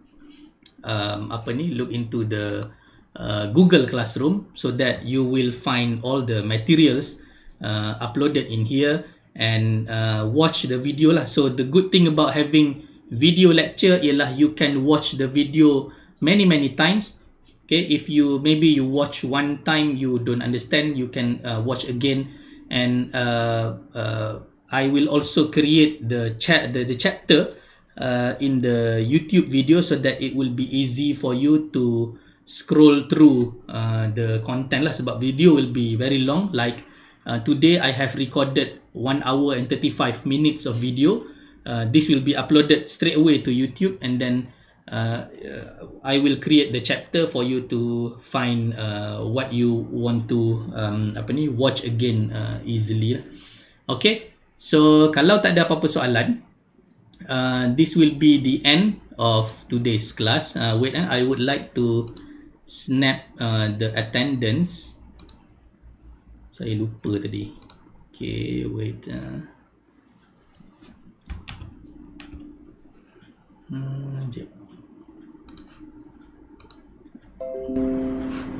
um, apa ni look into the uh, Google Classroom so that you will find all the materials uh, uploaded in here and uh, watch the video lah. So the good thing about having video lecture ialah you can watch the video many many times. Okay, if you maybe you watch one time you don't understand, you can uh, watch again. And uh, uh, I will also create the chat the, the chapter uh, in the YouTube video so that it will be easy for you to scroll through uh, the content lah sebab video will be very long like uh, today I have recorded 1 hour and 35 minutes of video uh, this will be uploaded straight away to YouTube and then uh, I will create the chapter for you to find uh, what you want to um, apa ni watch again uh, easily lah. okay so kalau tak ada apa-apa soalan uh, this will be the end of today's class. Uh, wait, ah, I would like to snap uh, the attendance. Saya lupa tadi. Okay, wait. Uh. Hmm,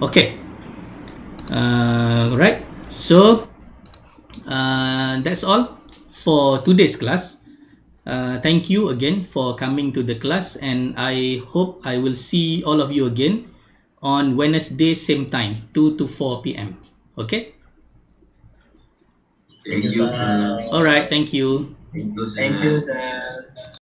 okay. Uh, right. So, uh, that's all for today's class. Uh, thank you again for coming to the class and I hope I will see all of you again on Wednesday same time 2 to 4 p.m. Okay? Thank you. Sir. All right, thank you. Thank you. Sir. Thank you sir.